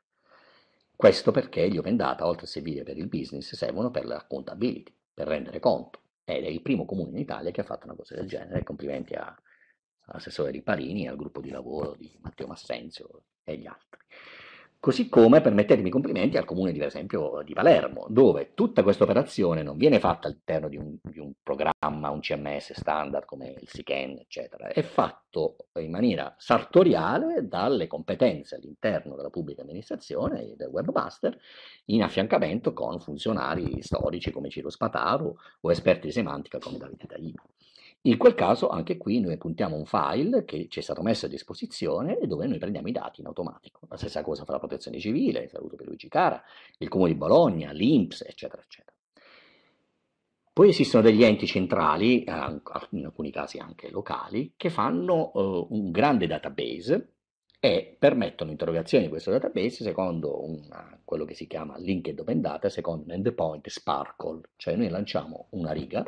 Questo perché gli open data, oltre a servire per il business, servono per la contability, per rendere conto. Ed è il primo comune in Italia che ha fatto una cosa del genere. Complimenti a, all'assessore Riparini, al gruppo di lavoro di Matteo Massenzio e gli altri. Così come permettetemi complimenti al comune, di, esempio, di Palermo, dove tutta questa operazione non viene fatta all'interno di, di un, programma, un CMS standard come il SICAN, eccetera, è fatto in maniera sartoriale dalle competenze all'interno della pubblica amministrazione e del webmaster, in affiancamento con funzionari storici come Ciro Spataro o esperti di semantica come Davide Taino. In quel caso anche qui noi puntiamo un file che ci è stato messo a disposizione e dove noi prendiamo i dati in automatico. La stessa cosa fa la protezione civile, saluto per Luigi Cara, il Comune di Bologna, l'Inps, eccetera, eccetera. Poi esistono degli enti centrali, in alcuni casi anche locali, che fanno eh, un grande database e permettono interrogazioni di questo database secondo una, quello che si chiama linked open data, secondo un endpoint sparkle, cioè noi lanciamo una riga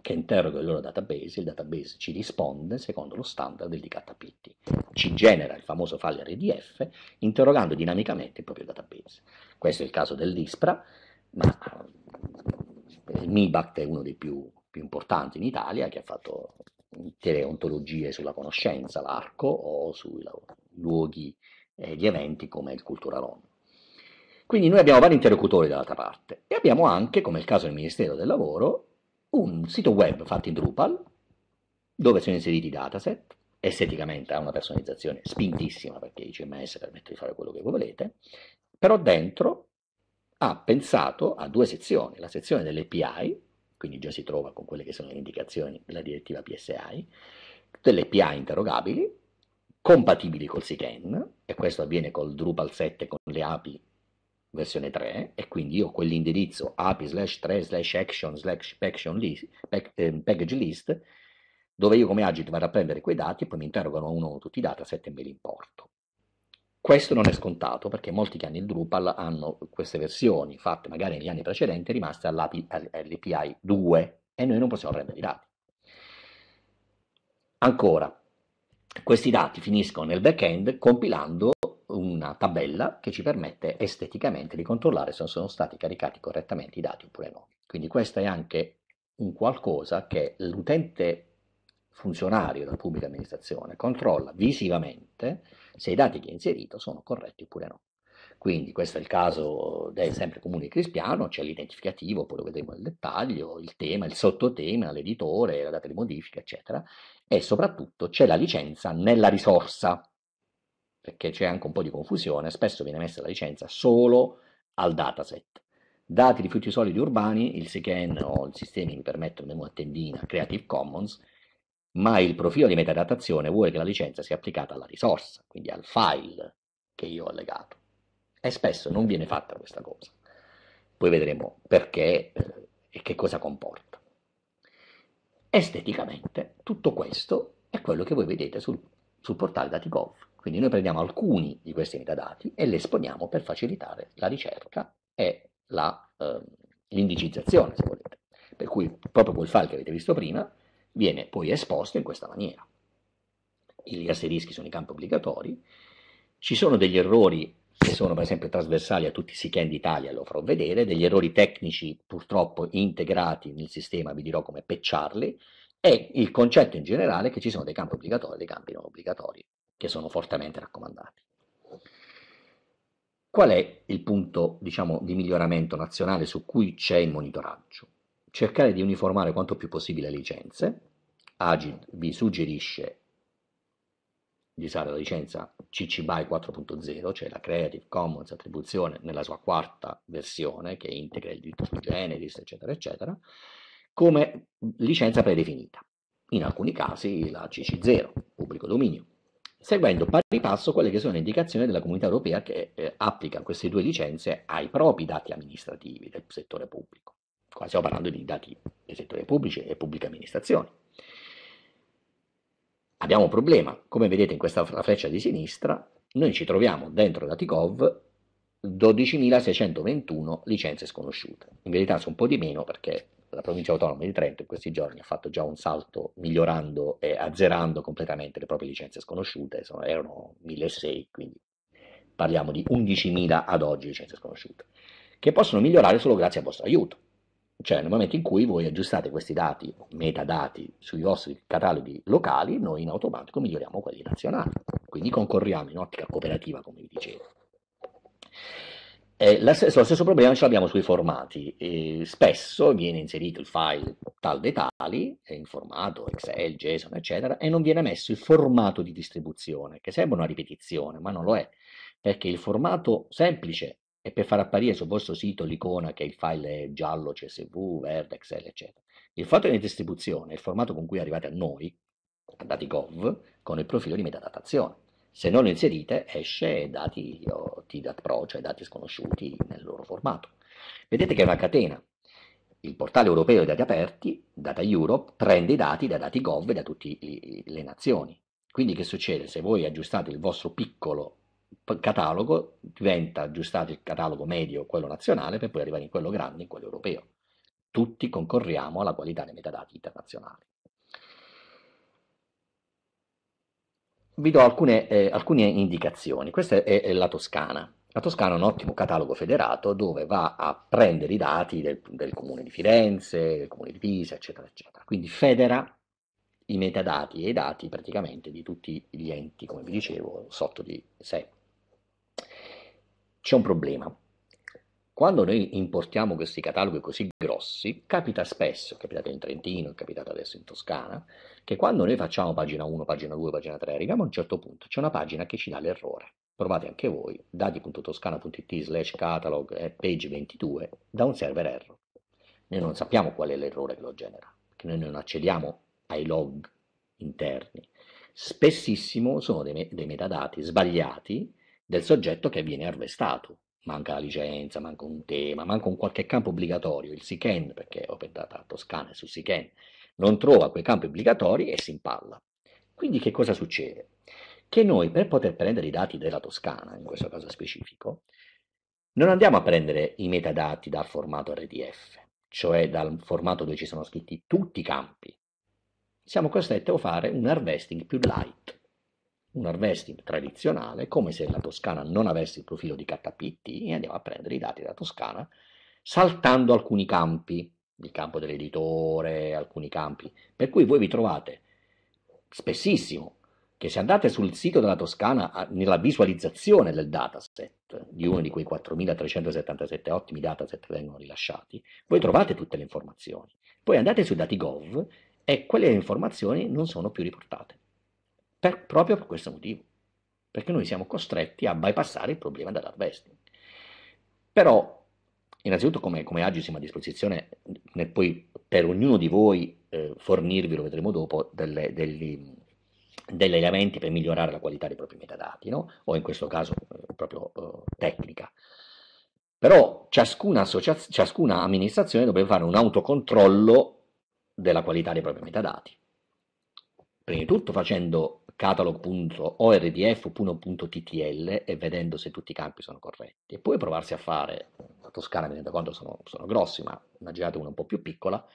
che interroga il loro database, il database ci risponde secondo lo standard del DKPT, ci genera il famoso file RDF interrogando dinamicamente il proprio database. Questo è il caso dell'ISPRA, ma eh, il MIBACT è uno dei più, più importanti in Italia che ha fatto intere ontologie sulla conoscenza, l'arco o sui luoghi eh, di eventi come il Culturalon. Quindi noi abbiamo vari interlocutori dall'altra parte e abbiamo anche, come il caso del Ministero del Lavoro, un sito web fatto in Drupal dove sono inseriti i dataset, esteticamente ha una personalizzazione spintissima perché il CMS permette di fare quello che volete, però dentro ha pensato a due sezioni, la sezione delle API, quindi già si trova con quelle che sono le indicazioni della direttiva PSI, delle API interrogabili, compatibili col SICAN, e questo avviene col Drupal 7 con le API versione 3 e quindi io quell'indirizzo api slash 3 slash action slash list, pack, eh, package list dove io come agit vado a prendere quei dati e poi mi interrogano uno tutti i dataset e me li importo. Questo non è scontato perché molti che hanno il Drupal hanno queste versioni fatte magari negli anni precedenti rimaste all'API, all'API 2 e noi non possiamo prendere i dati. Ancora, questi dati finiscono nel back-end compilando una tabella che ci permette esteticamente di controllare se sono stati caricati correttamente i dati oppure no. Quindi questo è anche un qualcosa che l'utente funzionario della pubblica amministrazione controlla visivamente se i dati che ha inserito sono corretti oppure no. Quindi questo è il caso del sempre comune di Crispiano, c'è l'identificativo, poi lo vedremo nel dettaglio, il tema, il sottotema, l'editore, la data di modifica, eccetera e soprattutto c'è la licenza nella risorsa, perché c'è anche un po' di confusione, spesso viene messa la licenza solo al dataset. Dati rifiuti solidi urbani, il SICAN o il sistema mi permettono una tendina Creative Commons, ma il profilo di metadatazione vuole che la licenza sia applicata alla risorsa, quindi al file che io ho allegato. E spesso non viene fatta questa cosa. Poi vedremo perché eh, e che cosa comporta. Esteticamente tutto questo è quello che voi vedete sul, sul portale DatiGov. Quindi noi prendiamo alcuni di questi metadati e li esponiamo per facilitare la ricerca e ehm, l'indicizzazione, eh, se volete. Per cui proprio quel file che avete visto prima viene poi esposto in questa maniera. Gli asterischi sono i campi obbligatori, ci sono degli errori che sono per esempio trasversali a tutti i CCAN d'Italia, lo farò vedere, degli errori tecnici purtroppo integrati nel sistema, vi dirò come pecciarli, e il concetto in generale che ci sono dei campi obbligatori e dei campi non obbligatori, che sono fortemente raccomandati. Qual è il punto diciamo, di miglioramento nazionale su cui c'è il monitoraggio? Cercare di uniformare quanto più possibile le licenze, Agin vi suggerisce di usare la licenza CC BY 4.0, cioè la Creative Commons attribuzione nella sua quarta versione che integra il diritto su Genesis, eccetera, eccetera, come licenza predefinita. In alcuni casi la CC0, pubblico dominio, seguendo pari passo quelle che sono le indicazioni della comunità europea che eh, applica queste due licenze ai propri dati amministrativi del settore pubblico. Qua stiamo parlando di dati del settore pubblico e pubbliche amministrazioni abbiamo un problema. Come vedete in questa freccia di sinistra, noi ci troviamo dentro Daticov 12.621 licenze sconosciute. In verità sono un po' di meno perché la provincia autonoma di Trento in questi giorni ha fatto già un salto migliorando e azzerando completamente le proprie licenze sconosciute, sono, erano 1.600, quindi parliamo di 11.000 ad oggi licenze sconosciute, che possono migliorare solo grazie al vostro aiuto cioè nel momento in cui voi aggiustate questi dati, metadati, sui vostri cataloghi locali, noi in automatico miglioriamo quelli nazionali. Quindi concorriamo in ottica cooperativa, come vi dicevo. Eh, lo stesso, lo stesso problema ce l'abbiamo sui formati. Eh, spesso viene inserito il file tal dei tali, in formato Excel, JSON, eccetera, e non viene messo il formato di distribuzione, che sembra una ripetizione, ma non lo è, perché il formato semplice e per far apparire sul vostro sito l'icona che il file è giallo, CSV, verde, Excel, eccetera. Il fatto di distribuzione è il formato con cui arrivate a noi, a dati.gov, con il profilo di metadatazione. Se non lo inserite, esce dati TDAT Pro, cioè dati sconosciuti nel loro formato. Vedete che è una catena. Il portale europeo dei dati aperti, Data Europe, prende i dati da dati.gov e da tutte le nazioni. Quindi che succede? Se voi aggiustate il vostro piccolo catalogo diventa aggiustato il catalogo medio, quello nazionale, per poi arrivare in quello grande, in quello europeo. Tutti concorriamo alla qualità dei metadati internazionali. Vi do alcune, eh, alcune indicazioni. Questa è, è, la Toscana. La Toscana è un ottimo catalogo federato dove va a prendere i dati del, del comune di Firenze, del comune di Pisa, eccetera, eccetera. Quindi federa i metadati e i dati praticamente di tutti gli enti, come vi dicevo, sotto di sé. C'è un problema. Quando noi importiamo questi cataloghi così grossi, capita spesso, è capitato in Trentino, è capitato adesso in Toscana, che quando noi facciamo pagina 1, pagina 2, pagina 3, arriviamo a un certo punto, c'è una pagina che ci dà l'errore. Provate anche voi, dati.toscana.it slash catalog eh, page 22, da un server error. Noi non sappiamo qual è l'errore che lo genera, perché noi non accediamo ai log interni. Spessissimo sono dei, me- dei metadati sbagliati del soggetto che viene arrestato. Manca la licenza, manca un tema, manca un qualche campo obbligatorio, il SICEN, perché ho pensato a Toscana e su SICEN, non trova quei campi obbligatori e si impalla. Quindi che cosa succede? Che noi per poter prendere i dati della Toscana, in questo caso specifico, non andiamo a prendere i metadati dal formato RDF, cioè dal formato dove ci sono scritti tutti i campi. Siamo costretti a fare un harvesting più light, un harvesting tradizionale, come se la Toscana non avesse il profilo di KPT, e andiamo a prendere i dati della Toscana, saltando alcuni campi, il campo dell'editore, alcuni campi, per cui voi vi trovate spessissimo che se andate sul sito della Toscana, nella visualizzazione del dataset, di uno di quei 4.377 ottimi dataset che vengono rilasciati, voi trovate tutte le informazioni. Poi andate su gov e quelle informazioni non sono più riportate per, proprio per questo motivo, perché noi siamo costretti a bypassare il problema dell'harvesting. Però, innanzitutto, come, come oggi siamo a disposizione, nel, poi per ognuno di voi eh, fornirvi, lo vedremo dopo, delle, degli, degli elementi per migliorare la qualità dei propri metadati, no? o in questo caso eh, proprio eh, tecnica. Però ciascuna, ciascuna amministrazione dovrebbe fare un autocontrollo della qualità dei propri metadati. Prima di tutto facendo catalog.ordf.ttl e vedendo se tutti i campi sono corretti. E poi provarsi a fare, la Toscana mi rendo conto sono, sono grossi, ma immaginate una un po' più piccola,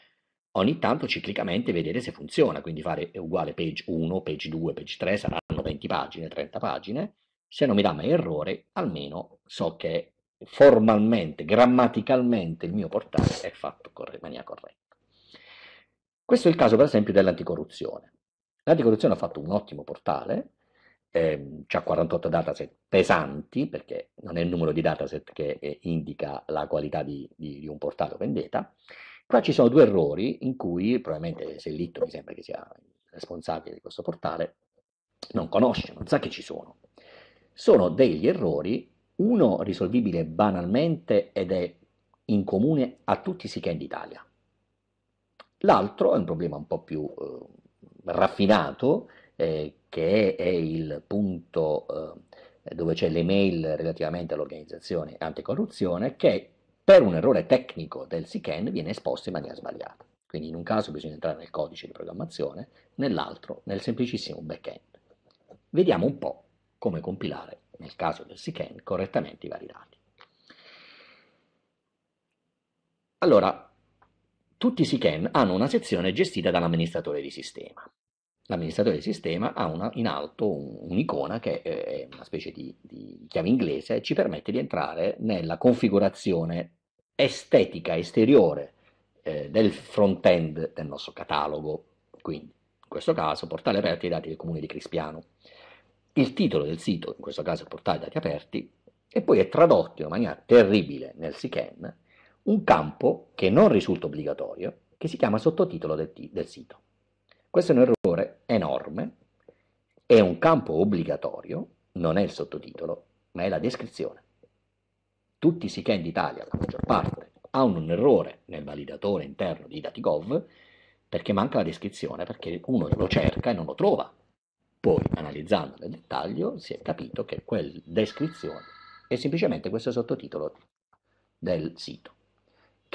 ogni tanto ciclicamente vedere se funziona, quindi fare uguale page 1, page 2, page 3, saranno 20 pagine, 30 pagine, se non mi dà mai errore, almeno so che formalmente, grammaticalmente il mio portale è fatto in maniera corretta. Questo è il caso per esempio dell'anticorruzione. La ricordazione ha fatto un ottimo portale, eh, ha 48 dataset pesanti, perché non è il numero di dataset che eh, indica la qualità di, di, di un portale open data. Qua ci sono due errori in cui probabilmente Sellitto, mi sembra che sia responsabile di questo portale, non conosce, non sa che ci sono. Sono degli errori, uno risolvibile banalmente ed è in comune a tutti i scan d'Italia. L'altro è un problema un po' più eh, raffinato, eh, che è il punto eh, dove c'è l'email relativamente all'organizzazione anticorruzione, che per un errore tecnico del SICAN viene esposto in maniera sbagliata. Quindi in un caso bisogna entrare nel codice di programmazione, nell'altro nel semplicissimo backend. Vediamo un po' come compilare, nel caso del SICAN, correttamente i vari dati. Allora, tutti i SICAM hanno una sezione gestita dall'amministratore di sistema. L'amministratore di sistema ha una, in alto un, un'icona che eh, è una specie di, di chiave inglese e ci permette di entrare nella configurazione estetica esteriore eh, del front-end del nostro catalogo. Quindi, in questo caso, portale aperti ai dati del comune di Crispiano. Il titolo del sito, in questo caso portale dati aperti, e poi è tradotto in maniera terribile nel SICAM un campo che non risulta obbligatorio, che si chiama sottotitolo del, del sito. Questo è un errore enorme, è un campo obbligatorio, non è il sottotitolo, ma è la descrizione. Tutti i SICAN d'Italia, la maggior parte, hanno un errore nel validatore interno di Datigov perché manca la descrizione, perché uno lo cerca e non lo trova. Poi, analizzando nel dettaglio, si è capito che quella descrizione è semplicemente questo sottotitolo del sito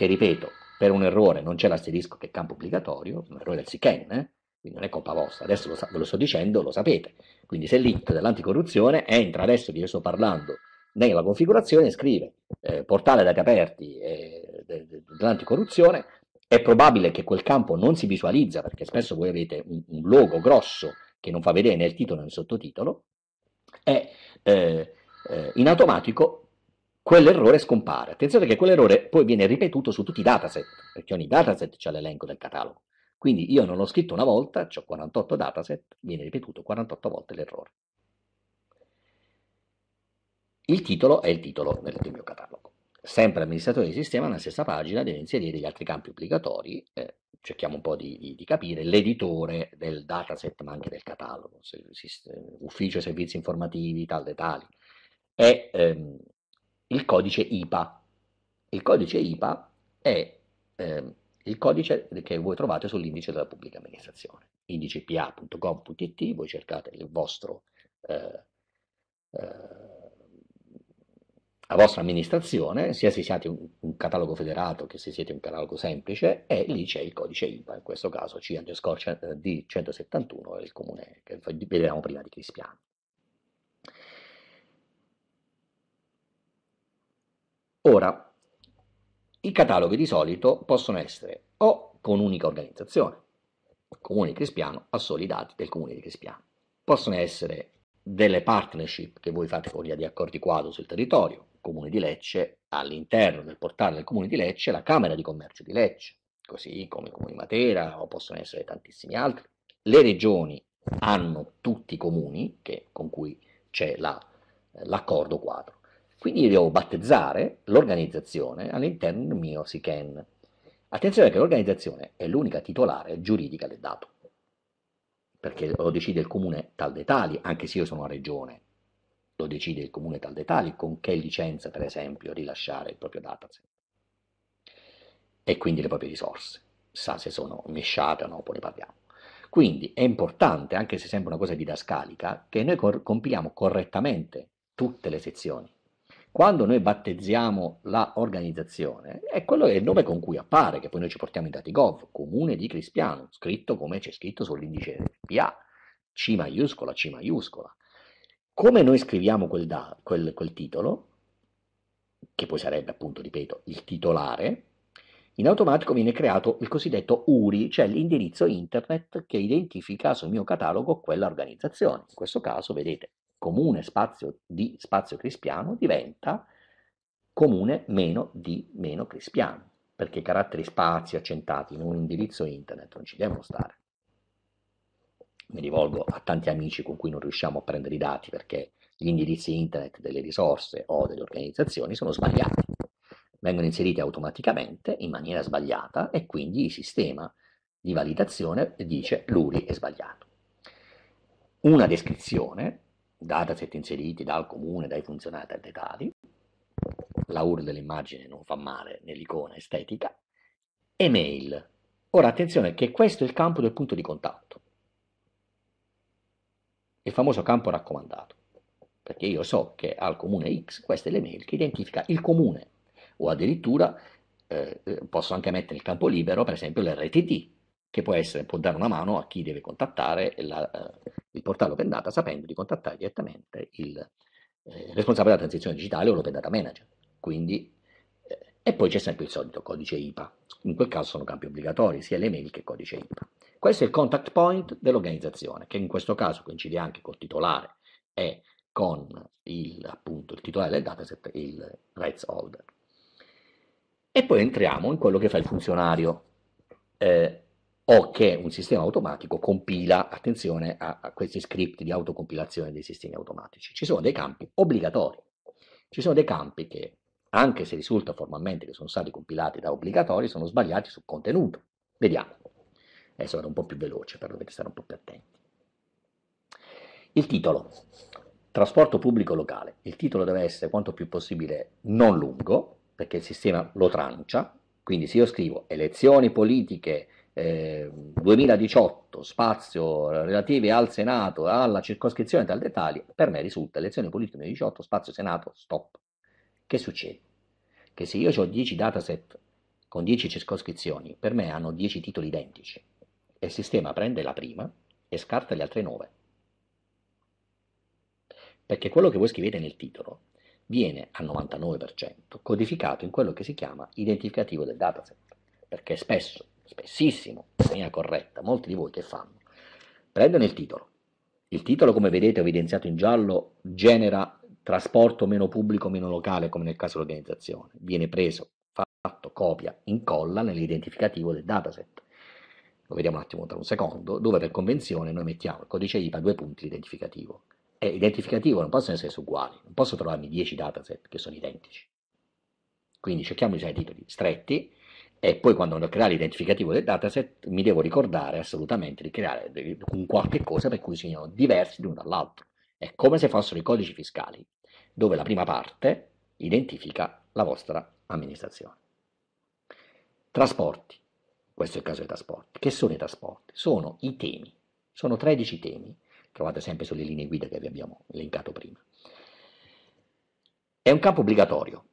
che ripeto, per un errore non c'è l'asterisco che è campo obbligatorio, un errore del SICEN, eh? quindi non è colpa vostra, adesso lo, ve lo sto dicendo, lo sapete. Quindi se l'IT dell'anticorruzione entra adesso che io sto parlando nella configurazione, scrive eh, portale dati aperti eh, dell'anticorruzione, è probabile che quel campo non si visualizza perché spesso voi avete un, un logo grosso che non fa vedere né il titolo né il sottotitolo, e eh, eh, in automatico quell'errore scompare. Attenzione che quell'errore poi viene ripetuto su tutti i dataset, perché ogni dataset c'è l'elenco del catalogo. Quindi io non l'ho scritto una volta, ho 48 dataset, viene ripetuto 48 volte l'errore. Il titolo è il titolo del, mio catalogo. Sempre amministratore di sistema, nella stessa pagina, deve inserire gli altri campi obbligatori. Eh, cerchiamo un po' di, di, di capire l'editore del dataset, ma anche del catalogo, se, se, ufficio servizi informativi, tal e tali. È ehm, il codice IPA. Il codice IPA è eh, il codice che voi trovate sull'indice della pubblica amministrazione, indice pa.gov.it, voi cercate il vostro, eh, eh, la vostra amministrazione, sia se siate un, un, catalogo federato che se siete un catalogo semplice, e lì c'è il codice IPA, in questo caso C underscore eh, D171 è il comune che vedevamo prima di Crispiano. Ora, i cataloghi di solito possono essere o con unica organizzazione, Comune di Crispiano a soli dati del Comune di Crispiano. Possono essere delle partnership che voi fate con via di accordi quadro sul territorio, Comune di Lecce, all'interno del portale del Comune di Lecce, la Camera di Commercio di Lecce, così come il Comune di Matera o possono essere tantissimi altri. Le regioni hanno tutti i comuni che, con cui c'è la, l'accordo quadro. Quindi io devo battezzare l'organizzazione all'interno del mio SICAN. Attenzione che l'organizzazione è l'unica titolare giuridica del dato, perché lo decide il comune tal dettagli, anche se io sono una regione, lo decide il comune tal dettagli, con che licenza per esempio rilasciare il proprio dataset e quindi le proprie risorse, sa se sono mesciate o no, poi ne parliamo. Quindi è importante, anche se sembra una cosa didascalica, che noi compiliamo correttamente tutte le sezioni quando noi battezziamo la organizzazione, è quello è il nome con cui appare, che poi noi ci portiamo in dati gov, comune di Crispiano, scritto come c'è scritto sull'indice PA, C maiuscola, C maiuscola. Come noi scriviamo quel, da, quel, quel titolo, che poi sarebbe appunto, ripeto, il titolare, in automatico viene creato il cosiddetto URI, cioè l'indirizzo internet che identifica sul mio catalogo quella organizzazione. In questo caso, vedete, comune spazio di spazio crispiano diventa comune meno di meno crispiano, perché i caratteri spazi accentati in un indirizzo internet non ci devono stare. Mi rivolgo a tanti amici con cui non riusciamo a prendere i dati perché gli indirizzi internet delle risorse o delle organizzazioni sono sbagliati. Vengono inseriti automaticamente in maniera sbagliata e quindi il sistema di validazione dice l'URI è sbagliato. Una descrizione dataset inseriti dal comune, dai funzionari e dai tali, la URL dell'immagine non fa male nell'icona estetica, Email. Ora attenzione che questo è il campo del punto di contatto, il famoso campo raccomandato, perché io so che al comune X questa è l'email che identifica il comune o addirittura eh, eh posso anche mettere il campo libero, per esempio l'RTT, che può essere, può dare una mano a chi deve contattare la, eh, il portale Open Data sapendo di contattare direttamente il eh, responsabile della transizione digitale o l'Open Data Manager. Quindi, eh, e poi c'è sempre il solito codice IPA, in quel caso sono campi obbligatori sia le mail che il codice IPA. Questo è il contact point dell'organizzazione, che in questo caso coincide anche col titolare e con il, appunto, il titolare del dataset, il rights holder. E poi entriamo in quello che fa il funzionario. Eh, o che un sistema automatico compila, attenzione a, a questi script di autocompilazione dei sistemi automatici, ci sono dei campi obbligatori, ci sono dei campi che anche se risulta formalmente che sono stati compilati da obbligatori, sono sbagliati sul contenuto. Vediamo. Adesso vado un po' più veloce, però dovete stare un po' più attenti. Il titolo. Trasporto pubblico locale. Il titolo deve essere quanto più possibile non lungo, perché il sistema lo trancia. Quindi se io scrivo elezioni politiche 2018, eh, spazio relativi al Senato, alla circoscrizione tal dettagli, per me risulta elezione politiche 2018, spazio Senato, stop. Che succede? Che se io ho 10 dataset con 10 circoscrizioni, per me hanno 10 titoli identici e il sistema prende la prima e scarta le altre 9. Perché quello che voi scrivete nel titolo viene al 99% codificato in quello che si chiama identificativo del dataset, perché spesso spessissimo, in maniera corretta, molti di voi che fanno, prendono il titolo. Il titolo, come vedete, evidenziato in giallo, genera trasporto meno pubblico, meno locale, come nel caso dell'organizzazione. Viene preso, fatto, copia, incolla nell'identificativo del dataset. Lo vediamo un attimo tra un secondo, dove per convenzione noi mettiamo il codice IPA due punti l'identificativo. E identificativo non possono essere uguali, non posso trovarmi 10 dataset che sono identici. Quindi cerchiamo di usare titoli stretti, e poi quando devo creare l'identificativo del dataset mi devo ricordare assolutamente di creare un qualche cosa per cui siano diversi l'uno dall'altro. È come se fossero i codici fiscali, dove la prima parte identifica la vostra amministrazione. Trasporti, questo è il caso dei trasporti. Che sono i trasporti? Sono i temi, sono 13 temi, trovate sempre sulle linee guida che vi abbiamo elencato prima. È un campo obbligatorio,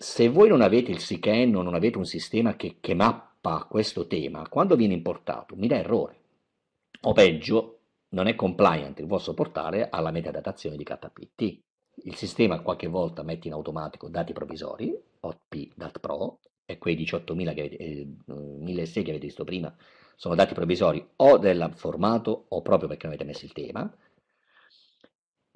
se voi non avete il SICAN o non avete un sistema che, che mappa questo tema, quando viene importato mi dà errore. O peggio, non è compliant il vostro portale alla metadatazione di KPT. Il sistema qualche volta mette in automatico dati provvisori, OTP DAT Pro, e quei 18.000 che avete, eh, 1.600 che avete visto prima sono dati provvisori o del formato o proprio perché non avete messo il tema.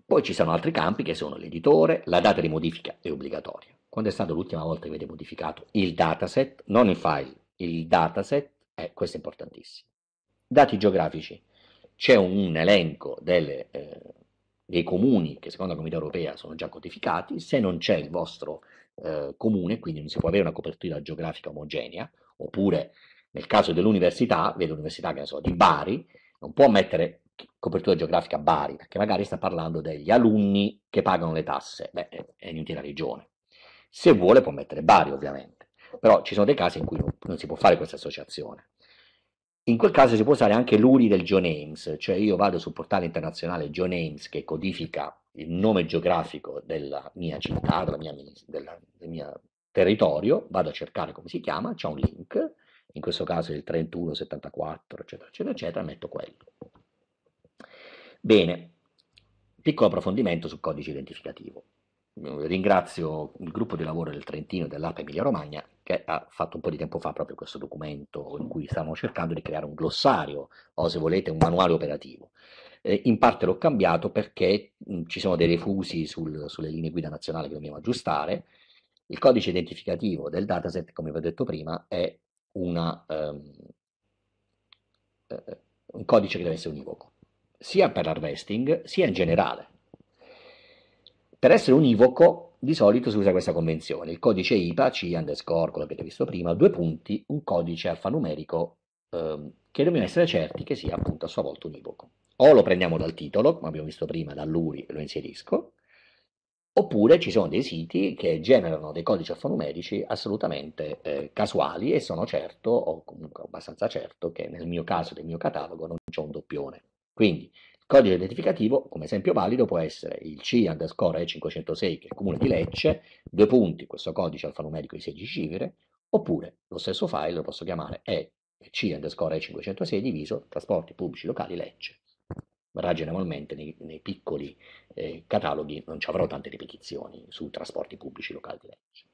Poi ci sono altri campi che sono l'editore, la data di modifica è obbligatoria. Quando è stata l'ultima volta che avete modificato il dataset, non il file, il dataset, eh, questo è importantissimo. Dati geografici, c'è un elenco delle, eh, dei comuni che secondo la Comunità Europea sono già codificati, se non c'è il vostro eh, comune, quindi non si può avere una copertura geografica omogenea, oppure nel caso dell'università, vedo l'università che ne so, di Bari, non può mettere copertura geografica Bari, perché magari sta parlando degli alunni che pagano le tasse, beh, è in un'intera regione. Se vuole può mettere Bari ovviamente, però ci sono dei casi in cui non, non si può fare questa associazione. In quel caso si può usare anche l'URI del GeoNames, cioè io vado sul portale internazionale GeoNames che codifica il nome geografico della mia città, della mia, della, del mio territorio, vado a cercare come si chiama, c'è un link, in questo caso il 3174, eccetera, eccetera, eccetera, metto quello. Bene, piccolo approfondimento sul codice identificativo. Eh, ringrazio il gruppo di lavoro del Trentino e dell'APA Emilia Romagna che ha fatto un po' di tempo fa proprio questo documento in cui stavamo cercando di creare un glossario o se volete un manuale operativo. Eh, in parte l'ho cambiato perché mh, mm, ci sono dei refusi sul, sulle linee guida nazionali che dobbiamo aggiustare. Il codice identificativo del dataset, come vi ho detto prima, è una, um, eh, un codice che deve essere univoco, sia per harvesting sia in generale per essere univoco, di solito si usa questa convenzione, il codice IPA, C underscore, quello che avete visto prima, due punti, un codice alfanumerico eh, che dobbiamo essere certi che sia appunto a sua volta univoco. O lo prendiamo dal titolo, come abbiamo visto prima, dall'URI e lo inserisco, oppure ci sono dei siti che generano dei codici alfanumerici assolutamente eh, casuali e sono certo, o comunque abbastanza certo, che nel mio caso, nel mio catalogo, non c'è un doppione. Quindi Codice identificativo, come esempio valido, può essere il C underscore E506, che è il comune di Lecce, due punti, questo codice alfanumerico di 16 cifre, oppure lo stesso file lo posso chiamare E C underscore E506 diviso trasporti pubblici locali Lecce. Ragionevolmente nei, nei piccoli eh, cataloghi non ci avrò tante ripetizioni su trasporti pubblici locali di Lecce.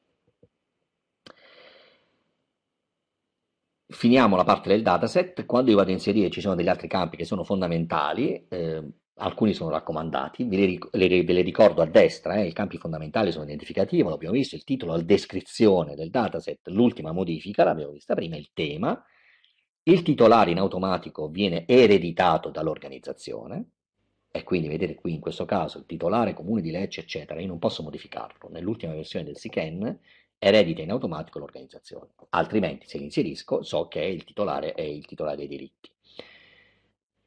finiamo la parte del dataset, quando io vado a inserire ci sono degli altri campi che sono fondamentali, eh, alcuni sono raccomandati, ve li, le, ve li ricordo a destra, eh, i campi fondamentali sono identificativi, l'abbiamo visto, il titolo, la descrizione del dataset, l'ultima modifica, l'abbiamo vista prima, il tema, il titolare in automatico viene ereditato dall'organizzazione, e quindi vedete qui in questo caso il titolare comune di Lecce eccetera, io non posso modificarlo, nell'ultima versione del SICAN eredita in automatico l'organizzazione, altrimenti se li inserisco so che il titolare è il titolare dei diritti.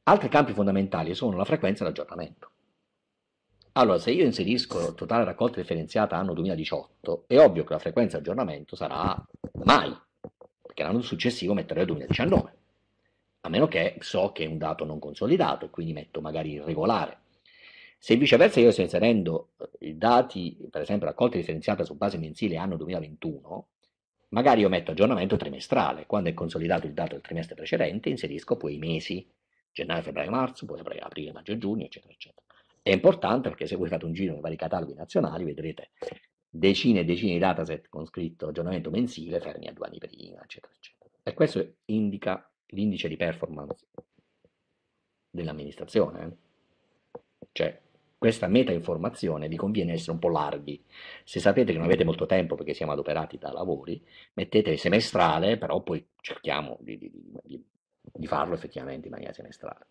Altri campi fondamentali sono la frequenza e l'aggiornamento. Allora, se io inserisco totale raccolta differenziata anno 2018, è ovvio che la frequenza di aggiornamento sarà mai, perché l'anno successivo metterò il 2019, a meno che so che è un dato non consolidato e quindi metto magari irregolare se viceversa io sto inserendo eh, i dati, per esempio raccolta differenziata su base mensile anno 2021, magari io metto aggiornamento trimestrale, quando è consolidato il dato del trimestre precedente inserisco poi i mesi, gennaio, febbraio, marzo, poi aprile, maggio, giugno, eccetera, eccetera. È importante perché se voi fate un giro nei vari cataloghi nazionali vedrete decine e decine di dataset con scritto aggiornamento mensile fermi a due anni prima, eccetera, eccetera. E questo indica l'indice di performance dell'amministrazione. Eh. Cioè, questa meta-informazione vi conviene essere un po' larghi. Se sapete che non avete molto tempo perché siamo adoperati da lavori, mettete semestrale, però poi cerchiamo di, di, di, farlo effettivamente in maniera semestrale.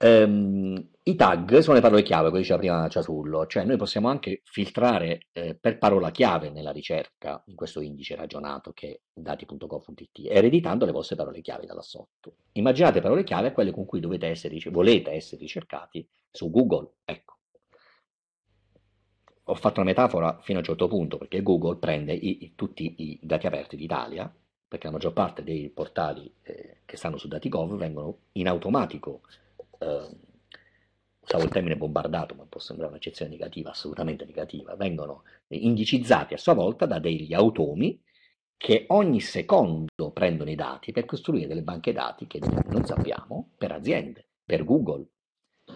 Ehm, I tag sono le parole chiave, come diceva prima Ciasullo, cioè noi possiamo anche filtrare eh, per parola chiave nella ricerca, in questo indice ragionato che è dati.gov.it, ereditando le vostre parole chiave da là sotto. Immaginate parole chiave quelle con cui dovete essere, volete essere ricercati su Google, ecco ho fatto una metafora fino a un certo punto, perché Google prende i, i, tutti i dati aperti d'Italia, perché la maggior parte dei portali eh, che stanno su DatiGov vengono in automatico eh, usavo il termine bombardato, ma può sembrare un'eccezione negativa, assolutamente negativa, vengono indicizzati a sua volta da degli automi che ogni secondo prendono i dati per costruire delle banche dati che non sappiamo per aziende, per Google.